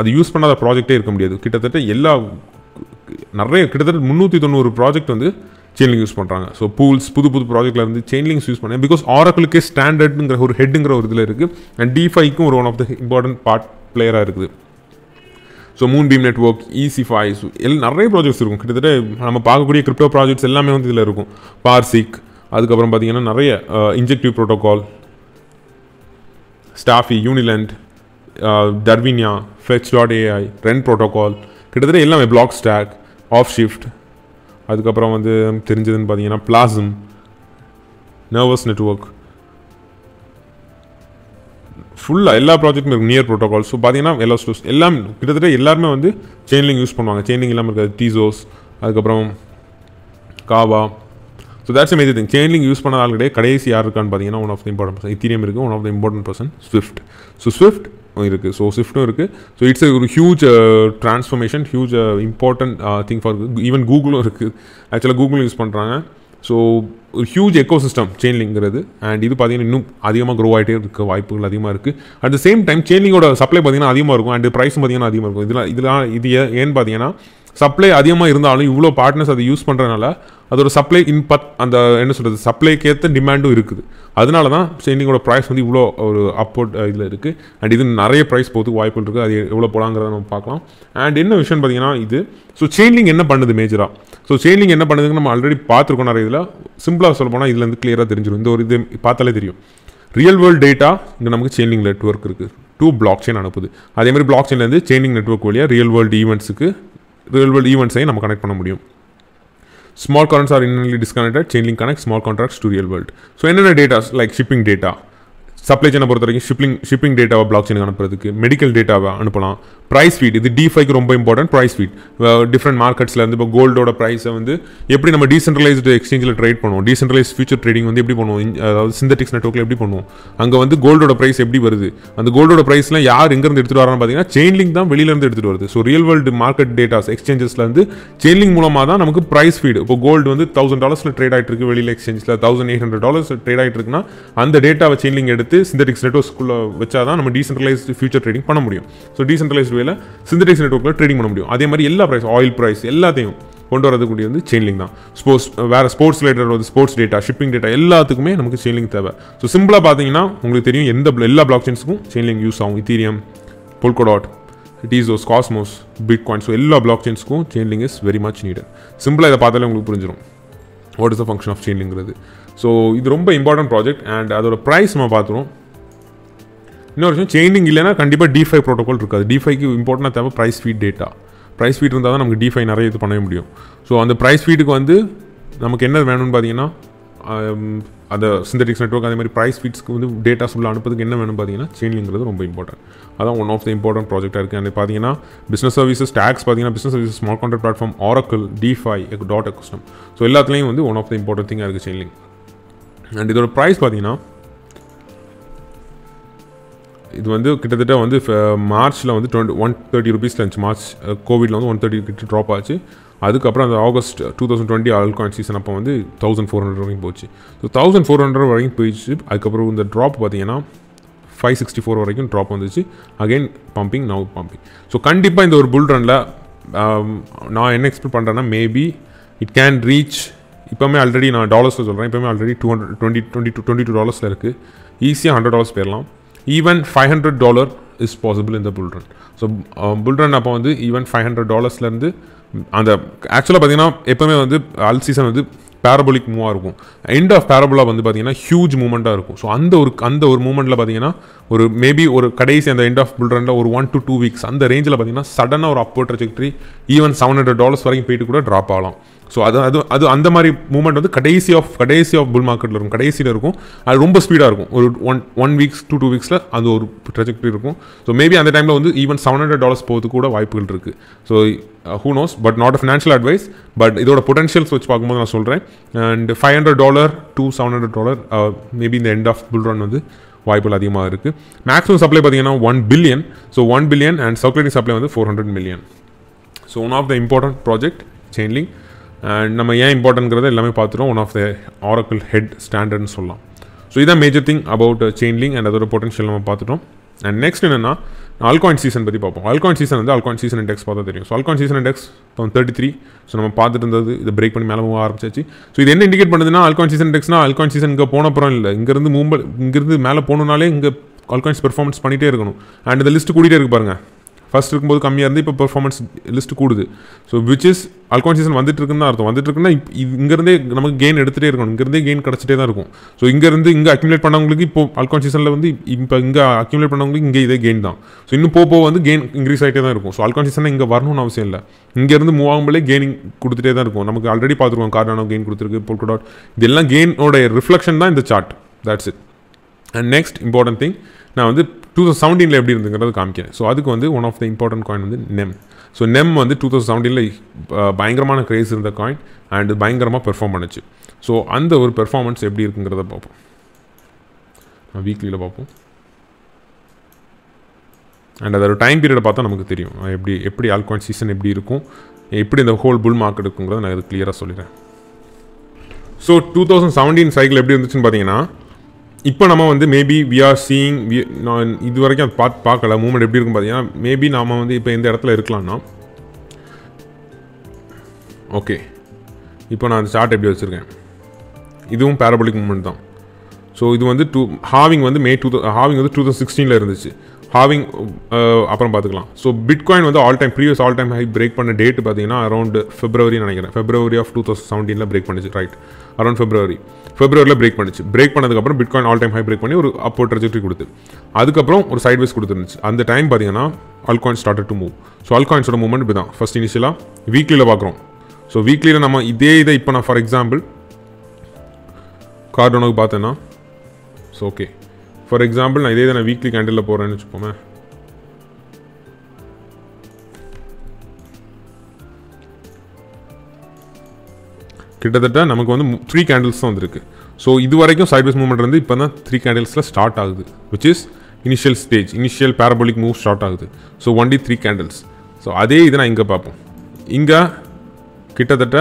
அது யூஸ் பண்ணாத ப்ராஜெக்டே இருக்க முடியாது கிட்டத்தட்ட எல்லா நிறைய கிட்டத்தட்ட முந்நூற்றி தொண்ணூறு ப்ராஜெக்ட் வந்து செயின்லிங் யூஸ் பண்ணுறாங்க ஸோ பூல்ஸ் புது புது ப்ராஜெக்டில் இருந்து செயின்லிங்ஸ் யூஸ் பண்ணேன் பிகாஸ் ஆரக்கிளுக்கே ஸ்டாண்டர்டுங்கிற ஒரு ஹெட்டுங்கிற ஒரு இதில் இருக்குது அண்ட் டிஃபைக்கும் ஒரு one of the important part பிளேயராக இருக்குது so Moonbeam network EasyFi எல்லாம் நிறைய ப்ராஜெக்ட்ஸ் இருக்கும் கிட்டத்தட்ட நம்ம பார்க்கக்கூடிய கிரிப்டோ ப்ராஜெக்ட்ஸ் எல்லாமே வந்து இதில் இருக்கும் பார்சிக் அதுக்கப்புறம் பார்த்திங்கன்னா நிறைய Injective protocol StaFi UniLend Darwinia Fetch dot AI Ren protocol கிட்டத்தட்ட எல்லாமே பிளாக் ஸ்டாக் ஆஃப் ஷிஃப்ட் அதுக்கப்புறம் வந்து தெரிஞ்சதுன்னு பார்த்தீங்கன்னா பிளாசம் நர்வஸ் நெட்ஒர்க் ஃபுல்லாக எல்லா ப்ராஜெக்ட்டும் இருக்கும் நியர் ப்ரோட்டோகால் ஸோ பார்த்தீங்கன்னா எல்லா ஸ்டோஸ் எல்லாம் கிட்டத்தட்ட எல்லாருமே வந்து செயின்லிங் யூஸ் பண்ணுவாங்க செயின்லிங் இல்லாமல் இருக்காது டீசோஸ் அதுக்கப்புறம் Kava so that's major thing Chainlink use பண்ண ஆள் கிடையாது கடைசி யார் இருக்கான்னு பார்த்தீங்கன்னா one of the important person Ethereum இருக்குது one of the important person SWIFT so SWIFT இருக்குது ஸோ ஸ்விஃப்ட்டும் இருக்குது ஸோ இட்ஸ் ஒரு huge transformation huge important thing for even கூகுளும் இருக்குது ஆக்சுவலாக கூகுளும் யூஸ் பண்ணுறாங்க ஸோ ஒரு ஹியூஜ் எக்கோசிஸ்டம் செயின்லிங்கிறது அண்ட் இது பார்த்தீங்கன்னா இன்னும் அதிகமாக க்ரோ ஆகிட்டே இருக்க வாய்ப்புகள் அதிகமாக இருக்குது அட் த சேம் டைம் சேன்லிங்கோட சப்ளை பார்த்திங்கன்னா அதிகமாக இருக்கும் அண்ட் ப்ரைஸும் பார்த்திங்கன்னா அதிகமாக இருக்கும் இதெல்லாம் இதெல்லாம் இது ஏன்னு பார்த்தீங்கன்னா சப்ளை அதிகமாக இருந்தாலும் இவ்வளோ பார்ட்னர்ஸ் அதை யூஸ் பண்ணுறதுனால அதோட சப்ளை இன்பத் அந்த என்ன சொல்கிறது சப்ளைக்கேற்ற டிமாண்டும் இருக்குது அதனால தான் சென்னிங்கோட ப்ரைஸ் வந்து இவ்வளோ ஒரு அப்போர்ட் இதில் இருக்குது அண்ட் இது நிறைய ப்ரைஸ் போகிறதுக்கு வாய்ப்புகள் இருக்குது அது எவ்வளோ போகலாங்கிறத நம்ம பார்க்கலாம் அண்ட் என்ன விஷயம் பார்த்தீங்கன்னா இது ஸோ செயின்லிங் என்ன பண்ணுது மேஜராக ஸோ செயின்லிங் என்ன பண்ணுதுன்னு நம்ம ஆல்ரெடி பார்த்துருக்கோம் நிறைய இதில் சிம்பிளாக சொல்ல போனால் இதுலேருந்து கிளியராக தெரிஞ்சிடும் இந்த ஒரு இது பார்த்தாலே தெரியும் ரியல் வேர்ல்டு டேட்டா இங்கே நமக்கு செயின்லிங் நெட்ஒர்க் இருக்குது டூ பிளாக் செயின் அனுப்புது அதே மாதிரி பிளாக் செயின்லேருந்து சேனிங் நெட்ஒர்க் வழியாக ரியல் வேர்ல்டு ஈவெண்ட்ஸுக்கு ரியல் வேர்ல்டு ஈவெண்ட்ஸையும் நம்ம கனெக்ட் பண்ண முடியும் ஸ்மால் கரண்ட்ஸ் ஆர் இன்னலி disconnected Chainlink connect smart contracts to real world so என்னென்ன datas like shipping data supply செயினை பொறுத்த வரைக்கும் ஷிப்பிங் ஷிப்பிங் டேட்டாவை பிளாக் செயினுக்கு அனுப்புறதுக்கு மெடிக்கல் டேட்டாவை அனுப்பலாம் ப்ரைஸ் ஃபீட் இது டிஃபைக்கு ரொம்ப இம்பார்ட்டன்ட் ப்ரைஸ் ஃபீட் டிஃப்ரெண்ட் மார்க்கெட்ஸில் இருந்து இப்போ கோல்டோட ப்ரைஸை வந்து எப்படி நம்ம டீசென்ட்ரலைஸ்டு எக்ஸ்சேஞ்சில் ட்ரேட் பண்ணுவோம் டீசென்ட்ரலைஸ் ஃபியூச்சர் ட்ரேடிங் வந்து எப்படி பண்ணுவோம் அதாவது சிந்தட்டிக்ஸ் நெட்ஒர்க்கில் எப்படி பண்ணுவோம் அங்கே வந்து கோல்டோட ப்ரைஸ் எப்படி வருது அந்த கோல்டோட ப்ரைஸ்லாம் யார் எங்கேருந்து எடுத்துகிட்டு வரான்னு பார்த்தீங்கன்னா செயின்லிங் தான் வெளியிலேருந்து எடுத்துகிட்டு வருது so real world market datas எக்ஸ்சேஞ்சஸில் வந்து செயின்லிங் மூலமாக தான் நமக்கு ப்ரைஸ் ஃபீட் இப்போ கோல்டு வந்து தௌசண்ட் டாலர்ஸில் ட்ரேட் ஆகிட்டு இருக்கு வெளியில் எக்ஸ்சேஞ்சில் thousand eight hundred dollars trade ஆகிட்டு இருக்குன்னா அந்த டேட்டாவை செயின்லிங் எடுத்து எடுத்து சிந்தட்டிக்ஸ் நெட்ஒர்க்ஸ்குள்ளே வச்சா தான் நம்ம டீசென்ட்ரலைஸ்டு ஃபியூச்சர் ட்ரேடிங் பண்ண முடியும் ஸோ டீசென்ட்ரலைஸ்ட் வேல சிந்தட்டிக்ஸ் நெட்ஒர்க்கில் ட்ரேடிங் பண்ண முடியும் அதே மாதிரி எல்லா ப்ரைஸ் ஆயில் ப்ரைஸ் எல்லாத்தையும் கொண்டு வரதுக்கூடிய வந்து செயின்லிங் தான் ஸ்போர்ட்ஸ் வேறு ஸ்போர்ட்ஸ் ரிலேட்டட் வந்து ஸ்போர்ட்ஸ் டேட்டா ஷிப்பிங் டேட்டா எல்லாத்துக்குமே நமக்கு செயின்லிங் தேவை ஸோ சிம்பிளாக பார்த்தீங்கன்னா உங்களுக்கு தெரியும் எந்த எல்லா பிளாக் செயின்ஸுக்கும் செயின்லிங் யூஸ் ஆகும் Ethereum Polkadot Tezos Cosmos Bitcoin so எல்லா பிளாக் செயின்ஸ்க்கும் Chainlink is very much needed சிம்பிளாக இதை பார்த்தாலே உங்களுக்கு புரிஞ்சிடும் what is the function of செயின்லிங்கிறது ஸோ இது ரொம்ப இம்பார்ட்டன்ட் ப்ராஜெக்ட் அண்ட் அதோட ப்ரைஸ் நம்ம பார்த்துருவோம் இன்னொரு விஷயம் சேஞ்சிங் இல்லைனா கண்டிப்பாக டிஃபை ப்ரோட்டோக்கால் இருக்காது டிஃபைக்கு இம்பார்ட்டண்டாக தேவை price feed data price feed இருந்தால் தான் நமக்கு டிஃபை நிறைய இது பண்ணவே முடியும் ஸோ அந்த ப்ரைஸ் ஃபீட்டுக்கு வந்து நமக்கு என்ன வேணும்னு பார்த்தீங்கன்னா அந்த சிந்தட்டிக்ஸ் நெட்ஒர்க் அதே மாதிரி ப்ரைஸ் ஃபீட்ஸ்க்கு வந்து டேட்டாஸ் உள்ள அனுப்புறதுக்கு என்ன வேணும் பார்த்தீங்கன்னா செயினிங்கிறது ரொம்ப இம்பார்ட்டன்ட் அதான் ஒன் ஆஃப் த இம்பார்ட்டன்ட் ப்ராஜெக்டாக இருக்குது அண்ட் பார்த்தீங்கன்னா பிஸ்னஸ் சர்வீசஸ் டேக்ஸ் பார்த்தீங்கன்னா business services smart contract platform oracle DeFi dot ecosystem so எல்லாத்துலேயும் வந்து ஒன் ஆஃப் த இம்பார்ட்டன்ட் திங்காக இருக்குது செயினிங் அண்ட் இதோட ப்ரைஸ் பார்த்தீங்கன்னா இது வந்து கிட்டத்தட்ட வந்து மார்ச்சில் வந்து டுவெண்ட்டி ஒன் தேர்ட்டி ருபீஸில் இருந்துச்சு மார்ச் கோவிடில் வந்து ஒன் தேர்ட்டி கிட்ட ட்ராப் ஆச்சு அதுக்கப்புறம் அந்த August two thousand twenty altcoin season அப்போ வந்து தௌசண்ட் ஃபோர் ஹண்ட்ரட் வரைக்கும் போச்சு ஸோ தௌசண்ட் ஃபோர் ஹண்ட்ரட் வரைக்கும் போயிடுச்சு அதுக்கப்புறம் இந்த ட்ராப் பார்த்தீங்கன்னா ஃபைவ் சிக்ஸ்டி ஃபோர் வரைக்கும் ட்ராப் வந்துச்சு again pumping now pumping so கண்டிப்பாக இந்த ஒரு புல் ரனில் நான் என்ன எக்ஸ்பெக்ட் பண்ணுறேன்னா மேபி இட் கேன் ரீச் இப்போவுமே ஆல்ரெடி நான் டாலர்ஸில் சொல்கிறேன் இப்போவுமே already two hundred twenty twenty two twenty two டாலர்ஸில் இருக்குது ஈஸியாக ஹண்ட்ரட் டாலர்ஸ் போயிடலாம் even five hundred dollar is possible இந்த புல்ரன் ஸோ புல்ரன் அப்போ வந்து ஈவன் ஃபைவ் ஹண்ட்ரட் டாலர்ஸ்லேருந்து அந்த ஆக்சுவலாக பார்த்தீங்கன்னா எப்போவுமே வந்து அல் சீசன் வந்து பேரபோலிக் மூவாக இருக்கும் எண்ட் ஆஃப் பேரபோலா வந்து பார்த்தீங்கன்னா ஹியூஜ் மூமெண்ட்டாக இருக்கும் ஸோ அந்த ஒரு அந்த ஒரு மூமெண்ட்டில் பார்த்தீங்கன்னா ஒரு மேபி ஒரு கடைசி அந்த எண்ட் ஆஃப் புல்ரனில் ஒரு ஒன் டு டூ வீக்ஸ் அந்த ரேஞ்சில் பார்த்தீங்கன்னா சடனாக ஒரு அப்போ trajectory even seven hundred dollars வரைக்கும் போயிட்டு கூட ட்ராப் ஆகலாம் ஸோ அது அது அது அந்த மாதிரி மூமெண்ட் வந்து கடைசி ஆஃப் கடைசி ஆஃப் புல் மார்க்கெட்டில் இருக்கும் கடைசியில் இருக்கும் அது ரொம்ப ஸ்பீடாக இருக்கும் ஒரு one one weeks two two வீக்ஸில் அது ஒரு ட்ரெஜெக்டரி இருக்கும் ஸோ மேபி அந்த டைமில் வந்து ஈவன் செவன் ஹண்ட்ரட் டாலர்ஸ் போகிறது கூட வாய்ப்புகள் இருக்குது so who knows but not a financial advice but இதோட பொட்டன்ஷியல்ஸ் வச்சு பார்க்கும்போது நான் சொல்கிறேன் and five hundred dollar to seven hundred dollar maybe இந்த எண்ட் ஆஃப் புல் ரன் வந்து வாய்ப்புகள் அதிகமாக இருக்குது மேக்ஸிமம் சப்ளை பார்த்தீங்கன்னா one billion so one billion and circulating supply வந்து four hundred million so one of the important project Chainlink and நம்ம ஏன் இம்பார்ட்டன்ங்கிறத எல்லாமே பார்த்துருவோம் one of the oracle head ஸ்டாண்டர்ட்னு சொல்லலாம் ஸோ இதான் major thing about Chainlink and அதோட பொட்டன்ஷியல் நம்ம பார்த்துட்டோம் அண்ட் நெக்ஸ்ட் என்னென்னா ஆல்காயின் சீசன் பற்றி பார்ப்போம் ஆல்காயின் சீசன் வந்து அல்கான் சீசன் இண்டெக்ஸ் பார்த்தா தெரியும் ஸோ ஆல்காயின் சீசன் இண்டெக்ஸ் இப்போ தேர்ட்டி த்ரீ ஸோ நம்ம பார்த்துட்டு இருந்தது இது பிரேக் பண்ணி மேலே போக ஆரம்பிச்சாச்சு ஸோ இது என்ன இண்டிகேட் பண்ணுதுன்னா ஆல்காயின் சீசன் இண்டெக்ஸ்னா அல்கான் சீசன் இங்கே போன அப்புறம் இல்லை இங்கேருந்து மும்பை இங்கேருந்து மேலே போகணுனாலே இங்கே ஆல்காயின்ஸ் பெர்ஃபார்மன்ஸ் பண்ணிகிட்டே இருக்கணும் அண்ட் இந்த லிஸ்ட் கூட்டிகிட்டே இருக்கு பாருங்கள் ஃபஸ்ட் இருக்கும்போது கம்மியாக இருந்து இப்போ பெர்ஃபார்மன்ஸ் லிஸ்ட் கூடுது so which is altcoin season வந்துட்டு இருக்குன்னு தான் அர்த்தம் வந்துட்டு இருக்குன்னா இங்கேருந்தே நமக்கு கெயின் எடுத்துகிட்டே இருக்கணும் இங்கேருந்தே கெயின் கிடச்சிட்டே தான் இருக்கும் ஸோ இங்கேருந்து இங்கே அக்யூமுலேட் பண்ணவங்களுக்கு இப்போ அல்கோன் சீசனில் வந்து இப்போ இங்கே அக்யூமுலேட் பண்ணவங்களுக்கு இங்கே இதே கெயின் தான் ஸோ இன்னும் போக போக வந்து கெயின் இன்க்ரீஸ் ஆகிட்டே தான் இருக்கும் ஸோ அல்கோன் சீசனில் இங்கே வரணும்னு அவசியம் இல்லை இங்கேருந்து மூவ் ஆகும்போதே கெயினிங் கொடுத்துட்டே தான் இருக்கும் நமக்கு ஆல்ரெடி பார்த்துருக்கோம் கார்டானோ கெயின் கொடுத்துருக்கு போல்கடாட் இதெல்லாம் கெயினோட ரிஃப்ளெக்ஷன் தான் இந்த chart that's it and next important thing நான் வந்து டூ தௌசண்ட் செவன்டீனில் எப்படி இருந்துங்கிறது காமிக்கிறேன் ஸோ அதுக்கு வந்து one of the important coin வந்து நெம் ஸோ நெம் வந்து டூ தௌசண்ட் செவன்டீனில் பயங்கரமான க்ரேஸ் இருந்த காயின் அண்ட் பயங்கரமாக பெர்ஃபார்ம் பண்ணுச்சு ஸோ அந்த ஒரு பெர்ஃபார்மன்ஸ் எப்படி இருக்குங்கிறத பார்ப்போம் நான் வீக்லியில் பார்ப்போம் அண்ட் அதோட டைம் பீரியடை பார்த்தா நமக்கு தெரியும் எப்படி எப்படி ஆல்காயின் சீசன் எப்படி இருக்கும் எப்படி இந்த ஹோல் புல் மார்க் எடுக்குங்கிறத நான் இது கிளியராக சொல்லிடுறேன் so two thousand seventeen cycle எப்படி இருந்துச்சுன்னு பார்த்தீங்கன்னா இப்போ நம்ம வந்து மேபி வி ஆர் சீயிங் நான் இது வரைக்கும் அது பார்த்து பார்க்கல மூமெண்ட் எப்படி இருக்கும் பார்த்தீங்கன்னா மேபி நாம் வந்து இப்போ இந்த இடத்துல இருக்கலாம்னா ஓகே இப்போ நான் அந்த சார்ட் எப்படி வச்சுருக்கேன் இதுவும் பேரபோலிக் மூமெண்ட் தான் ஸோ இது வந்து டூ ஹாவிங் வந்து மே டூ ஹாவிங் வந்து டூ தௌசண்ட் சிக்ஸ்டீனில் இருந்துச்சு ஹாவிங் uh, அப்புறம் பார்த்துக்கலாம் ஸோ பிட்காயின் வந்து all time previous all time high break பண்ண டேட் பார்த்தீங்கன்னா அரௌண்ட் ஃபெப்ரவரி நினைக்கிறேன் ஃபெப்ரவரி ஆஃப் டூ தௌசண்ட் செவன்டீனில் பிரேக் பண்ணிச்சு ரைட் அரௌண்ட் ஃபிப்ரவரி ஃபெப்ரவரியில் பிரேக் பண்ணிச்சு பிரேக் பண்ணதுக்கப்புறம் Bitcoin all time high break பண்ணி ஒரு அப்போ ட்ரெஜெக்டரி கொடுத்து அதுக்கப்புறம் ஒரு சைட் வைஸ் கொடுத்துருந்துச்சு அந்த டைம் பார்த்தீங்கன்னா altcoin start to move so அல்காயின்ஸோட மூவ்மெண்ட் இப்படி தான் ஃபஸ்ட் இனிஷியலாக வீக்லியில் பார்க்குறோம் ஸோ வீக்லியில் நம்ம இதே இதை இப்போ நான் ஃபார் எக்ஸாம்பிள் கார்டோனுக்கு பார்த்தேன்னா ஸோ ஓகே ஃபார் எக்ஸாம்பிள் நான் இதே தானே நான் வீக்லி கேண்டலில் போகிறேன்னு வச்சுக்கோங்க கிட்டத்தட்ட நமக்கு வந்து த்ரீ கேண்டில்ஸ் தான் வந்திருக்கு ஸோ இது வரைக்கும் சைட்வேஸ் மூவ்மெண்ட் வந்து இப்போ தான் த்ரீ கேண்டில்ஸில் ஸ்டார்ட் ஆகுது which is initial stage initial parabolic move start ஆகுது so one two three candles so அதே இதை நான் இங்கே பார்ப்போம் இங்கே கிட்டத்தட்ட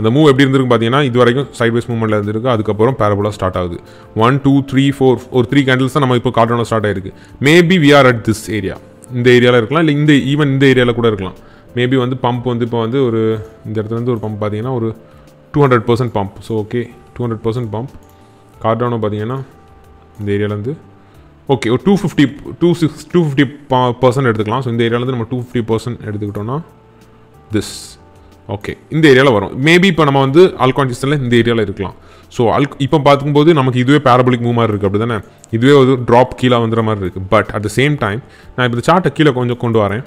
அந்த மூவ் எப்படி இருந்திருக்கு பார்த்தீங்கன்னா இது வரைக்கும் சைட் வைஸ் மூவ்மெண்ட்டில் இருந்திருக்கு அதுக்கப்புறம் பேரபோலா ஸ்டார்ட் ஆகுது ஒன் டூ த்ரீ ஃபோர் ஒரு த்ரீ கேண்டில்ஸ் தான் நம்ம இப்போ காட்டோட ஸ்டார்ட் ஆயிருக்கு maybe we are at this area இந்த ஏரியாவில் இருக்கலாம் இல்லை இந்த ஈவன் இந்த ஏரியாவில் கூட இருக்கலாம் மேபி வந்து பம்ப் வந்து இப்போ வந்து ஒரு இந்த இடத்துலேருந்து ஒரு பம்ப் பார்த்தீங்கன்னா ஒரு two hundred percent pump so okay two hundred percent pump Cardano பார்த்தீங்கன்னா இந்த ஏரியாவிலேருந்து ஓகே ஒரு two fifty two six two fifty percent எடுத்துக்கலாம் ஸோ இந்த ஏரியாவிலேருந்து நம்ம டூ ஃபிஃப்டி பர்சன்ட் எடுத்துக்கிட்டோன்னா திஸ் ஓகே இந்த ஏரியாவில் வரும் மேபி இப்போ நம்ம வந்து அல்கான்சியஸ்ல இந்த ஏரியாவில் இருக்கலாம் ஸோ அல் இப்போ பார்க்கும்போது நமக்கு இதுவே பேரபிளிக் மூவ் மாதிரி இருக்குது அப்படி தானே இதுவே ஒரு ட்ராப் கீழே வந்துற மாதிரி இருக்குது but at the same time நான் இப்போ சார்ட்டை கீழே கொஞ்சம் கொண்டு வரேன்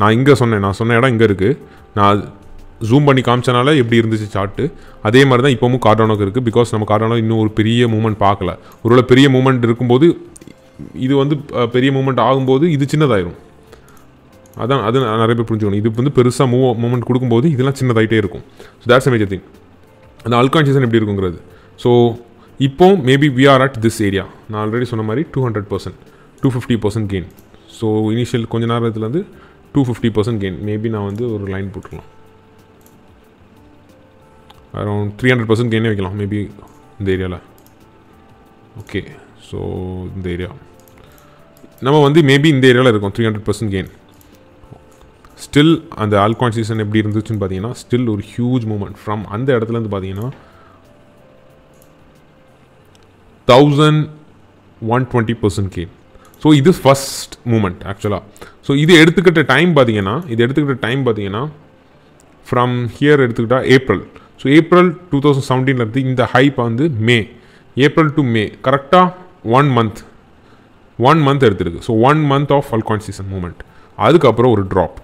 நான் இங்கே சொன்னேன் நான் சொன்ன இடம் இங்கே இருக்குது நான் ஜூம் பண்ணி காமிச்சனால எப்படி இருந்துச்சு சார்ட்டு அதே மாதிரி தான் இப்போவும் கார்டானோக்கு இருக்குது பிகாஸ் நம்ம கார்டானோ இன்னும் ஒரு பெரிய மூமெண்ட் பார்க்கல ஒருவேளை பெரிய மூமெண்ட் இருக்கும்போது இது வந்து பெரிய மூமெண்ட் ஆகும்போது இது சின்னதாயிரும் அதான் அது நிறைய பேர் புரிஞ்சுக்கணும் இது வந்து பெருசாக மூவ் மூமெண்ட் கொடுக்கும்போது இதெல்லாம் சின்னதாகிட்டே இருக்கும் so that's a major thing அந்த அல்கான்ஷியஸன் எப்படி இருக்குங்கிறது ஸோ இப்போ maybe we are at this area நான் ஆல்ரெடி சொன்ன மாதிரி two hundred percent two fifty percent gain so initial கொஞ்ச நேரத்துலேருந்து two fifty percent gain maybe நான் வந்து ஒரு லைன் போட்டுக்கலாம் அரௌண்ட் த்ரீ ஹண்ட்ரட் பர்சன்ட் கெயினே வைக்கலாம் மேபி இந்த ஏரியாவில் ஓகே ஸோ இந்த ஏரியா நம்ம வந்து மேபி இந்த ஏரியாவில் இருக்கும் three hundred percent gain still அந்த ஆல்கான் சீசன் எப்படி இருந்துச்சுன்னு பார்த்தீங்கன்னா ஸ்டில் ஒரு ஹியூஜ் மூமெண்ட் ஃப்ரம் அந்த இடத்துலேருந்து பார்த்தீங்கன்னா thousand one twenty percent gain so இது ஃபஸ்ட் மூமெண்ட் ஆக்சுவலாக ஸோ இது எடுத்துக்கிட்ட டைம் பார்த்தீங்கன்னா இது எடுத்துக்கிட்ட டைம் பார்த்தீங்கன்னா ஃப்ரம் ஹியர் எடுத்துக்கிட்டால் April so April two thousand செவன்டீன்லேருந்து இந்த ஹைப் வந்து மே ஏப்ரல் டு மே கரெக்டாக ஒன் மந்த் ஒன் மந்த் எடுத்துருக்கு so one month of altcoin season moment அதுக்கப்புறம் ஒரு ட்ராப்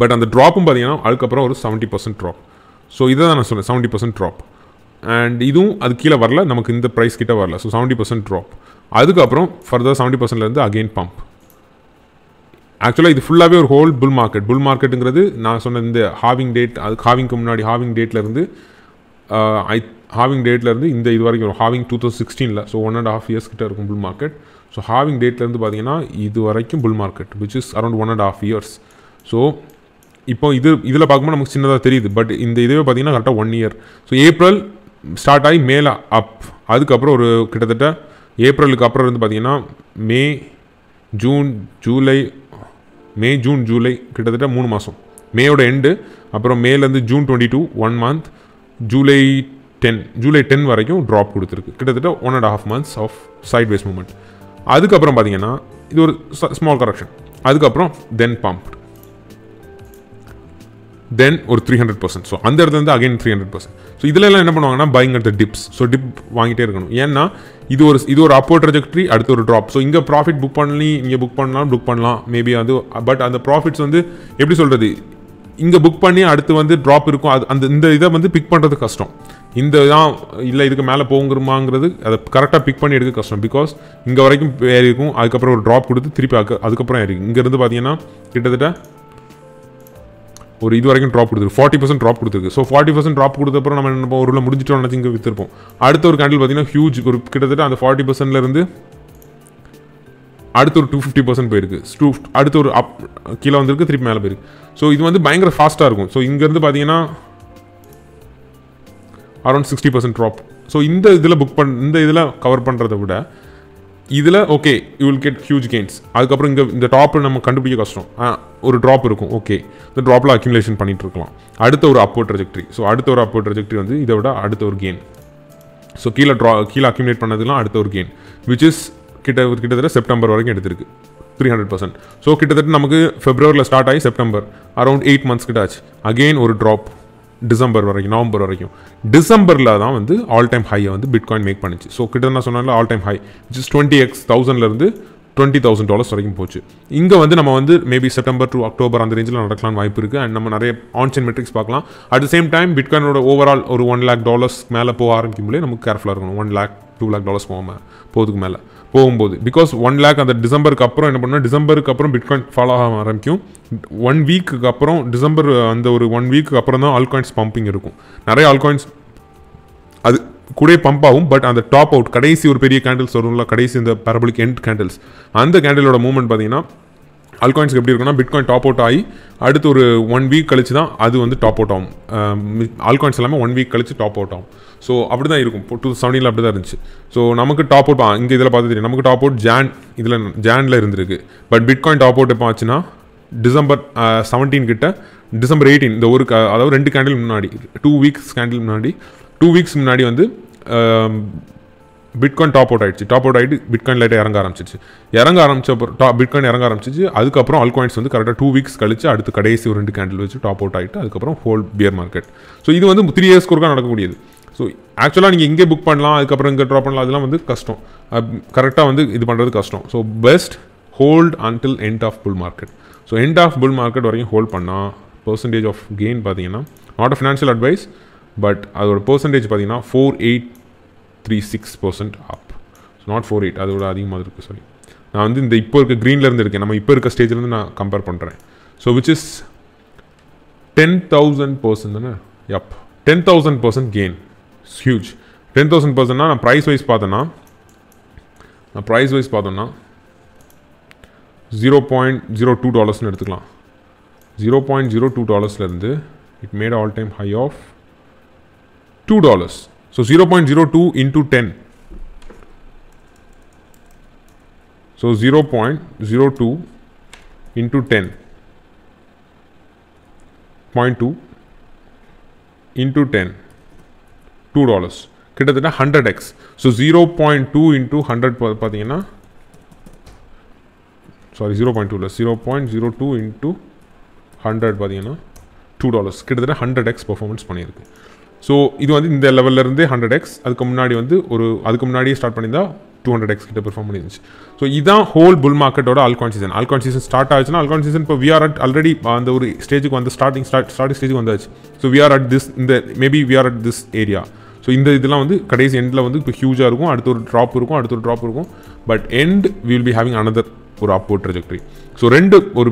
பட் அந்த ட்ராப்பும் பார்த்தீங்கன்னா அதுக்கப்புறம் ஒரு செவன்ட்டி பர்சன்ட் ட்ராப் ஸோ இதை தான் நான் சொன்னேன் செவன்ட்டி பர்சன்ட் ட்ராப் அண்ட் இதுவும் அது கீழே வரல நமக்கு இந்த ப்ரைஸ் கிட்டே வரல ஸோ செவன்ட்டி பர்சன்ட் ட்ராப் அதுக்கப்புறம் ஃபர்தர் செவன்ட்டி பர்சன்ட்லேருந்து அகெயின் பம்ப் ஆக்சுவலாக இது ஃபுல்லாகவே ஒரு ஹோல் புல் மார்க்கெட் புல் மார்க்கெட்டுங்கிறது நான் சொன்ன இந்த ஹாவிங் டேட் அது ஹாவிங்க்கு முன்னாடி ஹாவிங் டேட்லேருந்து ஐ ஹாவிங் டேட்லேருந்து இந்த இது வரைக்கும் ஹாவிங் டூ தௌசண்ட் சிக்ஸ்டீனில் so one and half years கிட்ட இருக்கும் புல் மார்க்கெட் ஸோ ஹாவிங் டேட்லேருந்து பார்த்தீங்கன்னா இது வரைக்கும் bull market which is around one and half years so இப்போ இது இதில் பார்க்கும்போது நமக்கு சின்னதாக தெரியுது பட் இந்த இதுவே பார்த்தீங்கன்னா கரெக்டாக one year so April start ஆகி மேலே அப் அதுக்கப்புறம் ஒரு கிட்டத்தட்ட ஏப்ரலுக்கு அப்புறம் இருந்து பார்த்தீங்கன்னா May June July May June July கிட்டத்தட்ட மூணு மாதம் மேயோட எண்டு அப்புறம் மேலேருந்து June twenty two one month July ten July ten வரைக்கும் ட்ராப் கொடுத்துருக்கு கிட்டத்தட்ட one and half months of waves moment அதுக்கப்புறம் பார்த்தீங்கன்னா இது ஒரு ஸ்மால் கரெக்ஷன் அதுக்கப்புறம் தென் பம்ப் தென் ஒரு த்ரீ ஹண்ட்ரட் பர்சன்ட் ஸோ அந்த இடத்துல இருந்து again three hundred percent so இதெல்லாம் என்ன பண்ணுவாங்கன்னா buying at dips so dip வாங்கிட்டே இருக்கணும் ஏன்னா இது ஒரு இது ஒரு அப்போ ட்ரஜெக்ட்ரி அடுத்து ஒரு ட்ராப் ஸோ இங்கே ப்ராஃபிட் புக் பண்ணி இங்கே புக் பண்ணலாம் புக் பண்ணலாம் மேபி அது பட் அந்த ப்ராஃபிட்ஸ் வந்து எப்படி சொல்கிறது இங்கே புக் பண்ணி அடுத்து வந்து ட்ராப் இருக்கும் அது அந்த இந்த இதை வந்து பிக் பண்ணுறது கஷ்டம் இந்த தான் இல்லை இதுக்கு மேலே போங்குறமாங்கிறது அதை கரெக்டாக பிக் பண்ணி எடுக்க கஷ்டம் பிகாஸ் இங்கே வரைக்கும் ஏறி இருக்கும் அதுக்கப்புறம் ஒரு ட்ராப் கொடுத்து திருப்பி அக்கு அதுக்கப்புறம் ஏறி இங்கேருந்து பார்த்தீங்கன்னா கிட்டத்தட்ட ஒரு இது வரைக்கும் ட்ராப் கொடுத்துருக்கு ஃபார்ட்டி பர்சன்ட் ட்ராப் கொடுத்துருக்கு ஸோ ஃபார்ட்டி பர்சன்ட் ட்ராப் கொடுத்தப்பறம் நம்ம என்ன ஒரு முடிஞ்சிட்டோம் நினச்சி இங்கே வித்திருப்போம் அடுத்த ஒரு கேண்டில் பார்த்தீங்கன்னா ஹியூஜ் ஒரு கிட்டத்தட்ட அந்த ஃபார்ட்டி பர்சன்ட்லேருந்து அடுத்து ஒரு டூ ஃபிஃப்டி பர்சன்ட் போயிருக்கு டூ அடுத்து ஒரு அப் கீழே வந்திருக்கு திருப்பி மேலே போயிருக்கு ஸோ இது வந்து பயங்கர ஃபாஸ்ட்டாக இருக்கும் ஸோ இங்கேருந்து பார்த்தீங்கன்னா around sixty percent drop so இந்த இதில் புக் பண் இந்த இதில் கவர் பண்ணுறதை விட இதில் okay you will get huge gains அதுக்கப்புறம் இங்கே இந்த டாப்பில் நம்ம கண்டுபிடிக்க கஷ்டம் ஒரு ட்ராப் இருக்கும் ஓகே இந்த ட்ராப்பில் அக்யூமுலேஷன் பண்ணிகிட்டு இருக்கலாம் அடுத்த ஒரு அப்போர்ட் ட்ரெஜெக்ட்ரி ஸோ அடுத்த ஒரு அப்போர்ட் ட்ரெஜெக்ட்ரி வந்து இதை விட அடுத்த ஒரு கெயின் ஸோ கீழே ட்ரா கீழே அக்யூமுலேட் பண்ணதுலாம் அடுத்த ஒரு கெயின் விச் இஸ் கிட்ட கிட்டத்தட்ட செப்டம்பர் வரைக்கும் எடுத்திருக்கு த்ரீ ஹண்ட்ரட் பர்சன்ட் ஸோ கிட்டத்தட்ட நமக்கு ஃபெப்ரவரியில் ஸ்டார்ட் ஆகி செப்டம்பர் அரௌண்ட் எயிட் மந்த்ஸ் கிட்ட ஆச்சு அகெயின் ஒரு ட்ராப் டிசம்பர் வரைக்கும் நவம்பர் வரைக்கும் டிசம்பரில் தான் வந்து ஆல் டைம் ஹையை வந்து பிட்காயின் மேக் பண்ணிச்சு ஸோ கிட்ட நான் சொன்னால all time high which is twenty X தௌசண்ட்லேருந்து டுவெண்ட்டி தௌசண்ட் டாலர்ஸ் வரைக்கும் போச்சு இங்கே வந்து நம்ம வந்து மேபி செப்டம்பர் டு அக்டோபர் அந்த ரேஞ்சில் நடக்கலாம்னு வாய்ப்பு இருக்குது அண்ட் நம்ம நிறைய ஆன்சைன் மெட்ரிக்ஸ் பார்க்கலாம் அட் த சேம் டைம் பிட்காயினோட ஓவரால் ஒரு ஒன் லேக் டாலர்ஸ் மேலே போக ஆரம்பிக்கும்போதே நமக்கு கேர்ஃபுல்லாக இருக்கணும் one lakh two lakh dollars போகாமல் போகிறதுக்கு மேலே போகும்போது பிகாஸ் ஒன் லேக் அந்த டிசம்பருக்கு அப்புறம் என்ன பண்ணால் டிசம்பருக்கு அப்புறம் பிட்காயின் ஃபாலோ ஆக ஆரம்பிக்கும் ஒன் வீக்குக்கு அப்புறம் டிசம்பர் அந்த ஒரு ஒன் வீக்கு அப்புறம் தான் ஆல்காயின்ஸ் பம்பிங் இருக்கும் நிறைய ஆல்காயின்ஸ் அது கூட பம்ப் ஆகும் பட் அந்த டாப் அவுட் கடைசி ஒரு பெரிய கேண்டில்ஸ் வரும்ல கடைசி இந்த பரபலிக் எண்ட் கேண்டில்ஸ் அந்த கேண்டிலோட மூமெண்ட் பார்த்தீங்கன்னா அல்காயின்ஸ்க்கு எப்படி இருக்குன்னா பிட்காயின் டாப் அவுட் ஆகி அடுத்து ஒரு ஒன் வீக் கழிச்சு தான் அது வந்து டாப் அவுட் ஆகும் ஆல்காயின்ஸ் எல்லாமே ஒன் வீக் கழிச்சு டாப் அவுட் ஆகும் ஸோ அப்படி தான் இருக்கும் டூ செவனில் அப்படி தான் இருந்துச்சு ஸோ நமக்கு டாப் அவுட் இங்கே இதில் பார்த்து தெரியும் நமக்கு டாப் அவுட் ஜான் இதில் ஜானில் இருந்திருக்கு பட் பிட்காயின் டாப் அவுட் எப்போ ஆச்சுன்னா டிசம்பர் செவன்டீன் கிட்ட டிசம்பர் எயிட்டீன் இந்த ஒரு அதாவது ரெண்டு கேண்டில் முன்னாடி டூ வீக்ஸ் கேண்டில் முன்னாடி டூ வீக்ஸ் முன்னாடி வந்து பிட்காயின் டாப் அவுட் ஆகிடுச்சு டாப் அவுட் ஆகிட்டு பிட்காயின் லைட்டாக இறங்க ஆரம்பிச்சிச்சு இறங்க ஆரம்பிச்ச அப்புறம் டா பிட்காயின் இறங்க ஆரம்பிச்சிச்சு அதுக்கப்புறம் அல்காயின்ஸ் வந்து கரெக்டாக டூ வீக்ஸ் கழிச்சு அடுத்து கடைசி ஒரு ரெண்டு கேண்டில் வச்சு டாப் அவுட் ஆகிட்டு அதுக்கப்புறம் ஹோல் பியர் மார்க்கெட் ஸோ இது வந்து த்ரீ இயர்ஸ்க்கு ஒருக்கா நடக்கக்கூடியது ஸோ ஆக்சுவலாக நீங்கள் இங்கே புக் பண்ணலாம் அதுக்கப்புறம் இங்கே ட்ராப் பண்ணலாம் அதெல்லாம் வந்து கஷ்டம் கரெக்டாக வந்து இது பண்ணுறது கஷ்டம் so best hold until end of bull market so end of bull market வரைக்கும் ஹோல்ட் பண்ணால் பர்சன்டேஜ் ஆஃப் கெயின் பார்த்தீங்கன்னா not a financial advice but அதோட பர்சன்டேஜ் பார்த்தீங்கன்னா four eight three six percent up so not four eight அதோட அதிகமாக இருக்குது சாரி நான் வந்து இந்த இப்போ இருக்க க்ரீன்லேருந்து இருக்கேன் நம்ம இப்போ இருக்க ஸ்டேஜ்லேருந்து நான் கம்பேர் பண்ணுறேன் so which is ten thousand percent தானே yup ten thousand percent gain huge ten thousand பர்சன்ட்னா நான் ப்ரைஸ் வைஸ் பார்த்தேன்னா நான் ப்ரைஸ் வைஸ் பார்த்தோன்னா ஜீரோ பாயிண்ட் ஜீரோ டூ டாலர்ஸ்னு எடுத்துக்கலாம் ஜீரோ பாயிண்ட் ஜீரோ டூ டாலர்ஸ்லேருந்து it made all time high of two dollars so zero point zero two into ten so zero point zero two into ten point two into ten two dollars கிட்டத்தட்ட hundred X so zero point two into hundred பார்த்தீங்கன்னா சாரி ஜீரோ பாயிண்ட் டூ இல்லை zero point zero two into hundred பார்த்தீங்கன்னா டூ டாலர்ஸ் கிட்டத்தட்ட ஹண்ட்ரட் எக்ஸ் பர்ஃபார்மன்ஸ் பண்ணியிருக்கு ஸோ இது வந்து இந்த லெவல்லேருந்தே ஹண்ட்ரட் எக்ஸ் அதுக்கு முன்னாடி வந்து ஒரு அதுக்கு முன்னாடியே ஸ்டார்ட் பண்ணியிருந்தால் டூ ஹண்ட்ரட் எக்ஸ் கிட்ட பெர்ஃபார்ம் பண்ணிருந்துச்சு ஸோ இதான் ஹோல் புல் மார்க்கெட்டோட altcoin season altcoin season start ஆச்சுன்னா அல்கான் சீசன் இப்போ விஆர் அட் ஆல்ரெடி அந்த ஒரு ஸ்டேஜுக்கு வந்து ஸ்டார்டிங் ஸ்டார்ட் ஸ்டார்டிங் ஸ்டேஜுக்கு வந்தாச்சு so we are at this இந்த maybe we are at this area so இந்த இதெல்லாம் வந்து கடைசி எண்டில் வந்து இப்போ ஹியூஜாக இருக்கும் அடுத்த ஒரு ட்ராப் இருக்கும் அடுத்த ஒரு ட்ராப் இருக்கும் but end will be having another ஒரு அப்போ ட்ரெஜெக்ட்ரி ஸோ ரெண்டு ஒரு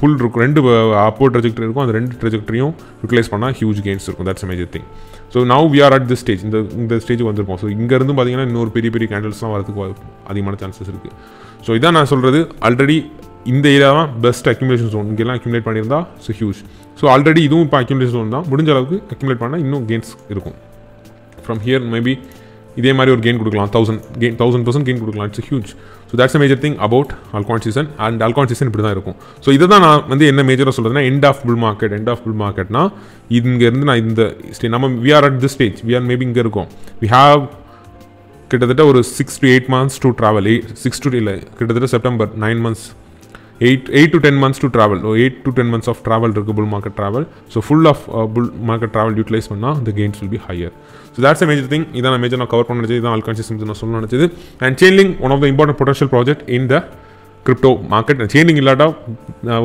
புல் இருக்கும் ரெண்டு அப்போ ட்ரெஜெக்ட்ரி இருக்கும் அந்த ரெண்டு ட்ரெஜெக்டரியும் யூட்டிலைஸ் பண்ணால் ஹியூஜ் கெயின்ஸ் இருக்கும் that's major thing so now we are at the stage இந்த இந்த ஸ்டேஜ் வந்திருப்போம் ஸோ இங்கேருந்து பார்த்தீங்கன்னா இன்னொரு பெரிய பெரிய கேண்டல்ஸ்லாம் வரதுக்கு அதிகமான சான்சஸ் இருக்குது ஸோ இதான் நான் சொல்கிறது ஆல்ரெடி இந்த ஏரியா தான் பெஸ்ட் அக்யூமிலேஷன் ஜோன் இங்கெல்லாம் அக்யூமிலேட் பண்ணியிருந்தா ஸோ ஹியூஜ் ஸோ ஆல்ரெடி இதுவும் இப்போ அக்யூமிலேஷன் ஜோன் தான் முடிஞ்ச அளவுக்கு அக்யூமிலேட் பண்ணால் இன்னும் கெயின்ஸ் இருக்கும் ஃப்ரம் ஹியர் மேபி இதே மாதிரி ஒரு கெயின் கொடுக்கலாம் thousand gain thousand percent gain கொடுக்கலாம் it's huge so that's a major thing about altcoin season and altcoin season இப்படி தான் இருக்கும் ஸோ இதை தான் நான் வந்து என்ன மேஜராக சொல்கிறதுனா end of bull market end of bull மார்க்கெட்னா இங்கேருந்து நான் இந்த ஸ்டே நம்ம we are at this stage we are maybe இங்கே இருக்கோம் வி ஹாவ் கிட்டத்தட்ட ஒரு six to eight months to travel six to இல்லை கிட்டத்தட்ட September nine months eight eight to ten months to travel eight to ten months of travel இருக்குது bull market travel so full of bull market travel utilize பண்ணால் அந்த gains will be higher so that's a major thing இதான் மேஜர் நான் கவர் பண்ண நினச்சது இதான் அல்கான்சியஸ் நான் சொல்ல நினச்சது and Chainlink one of the important potential project in the crypto market சேனிங் இல்லாட்டா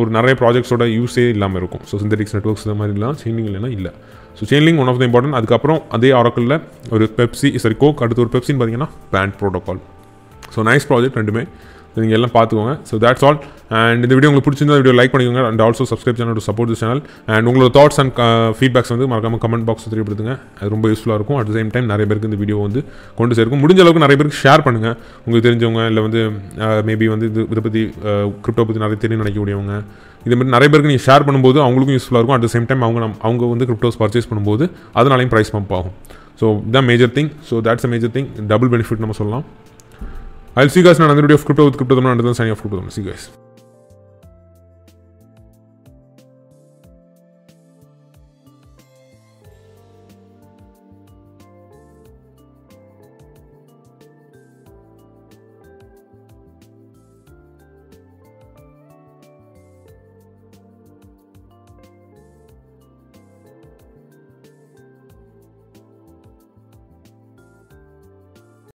ஒரு நிறைய ப்ராஜெக்ட்ஸோட யூஸே இல்லாமல் இருக்கும் ஸோ சிந்தடிக்ஸ் நெட்ஒர்க்ஸ் இந்த மாதிரி இல்லாமல் சேனிங் இல்லைனா இல்லை ஸோ சேனிங் ஒன் ஆஃப் த இம்பார்ட்டன்ட் அதுக்கப்புறம் அதே ஆரோக்கலில் ஒரு பெப்சி சாரி கோக் அடுத்து ஒரு பெப்சின்னு பார்த்தீங்கன்னா band protocol so nice project ரெண்டுமே நீங்கள் எல்லாம் பார்த்துக்கோங்க ஸோ தேட்ஸ் ஆல் அண்ட் இந்த வீடியோ உங்களுக்கு பிடிச்சிருந்தா வீடியோ லைக் பண்ணிக்கோங்க and also subscribe channel to support this channel and உங்களோட தாட்ஸ் அண்ட் ஃபீட்பேக்ஸ் வந்து மறக்காம கமெண்ட் பாக்ஸ் தெரியப்படுத்துங்க அது ரொம்ப யூஸ்ஃபுல்லாக இருக்கும் அட் சேம் டைம் நிறைய பேருக்கு இந்த வீடியோ வந்து கொண்டு சேர்க்கும் முடிஞ்ச அளவுக்கு நிறைய பேருக்கு ஷேர் பண்ணுங்கள் உங்களுக்கு தெரிஞ்சவங்க இல்லை வந்து மேபி uh, வந்து இது இதை பற்றி கிரிப்டோ பற்றி நிறைய தெரியும் நினைக்கக்கூடியவங்க இது மாதிரி நிறைய பேருக்கு நீங்கள் ஷேர் பண்ணும்போது அவங்களுக்கும் யூஸ்ஃபுல்லாக இருக்கும் அட் த சேம் டைம் அவங்க அவங்க வந்து கிரிப்டோஸ் பர்ச்சேஸ் பண்ணும்போது அதனாலையும் ப்ரைஸ் பம்ப் ஆகும் ஸோ இதான் major thing so that's a major thing double benefit நம்ம சொல்லலாம் I'll see you guys in another video of Crypto with Crypto Thumbnail. Until then, signing off Crypto See you guys.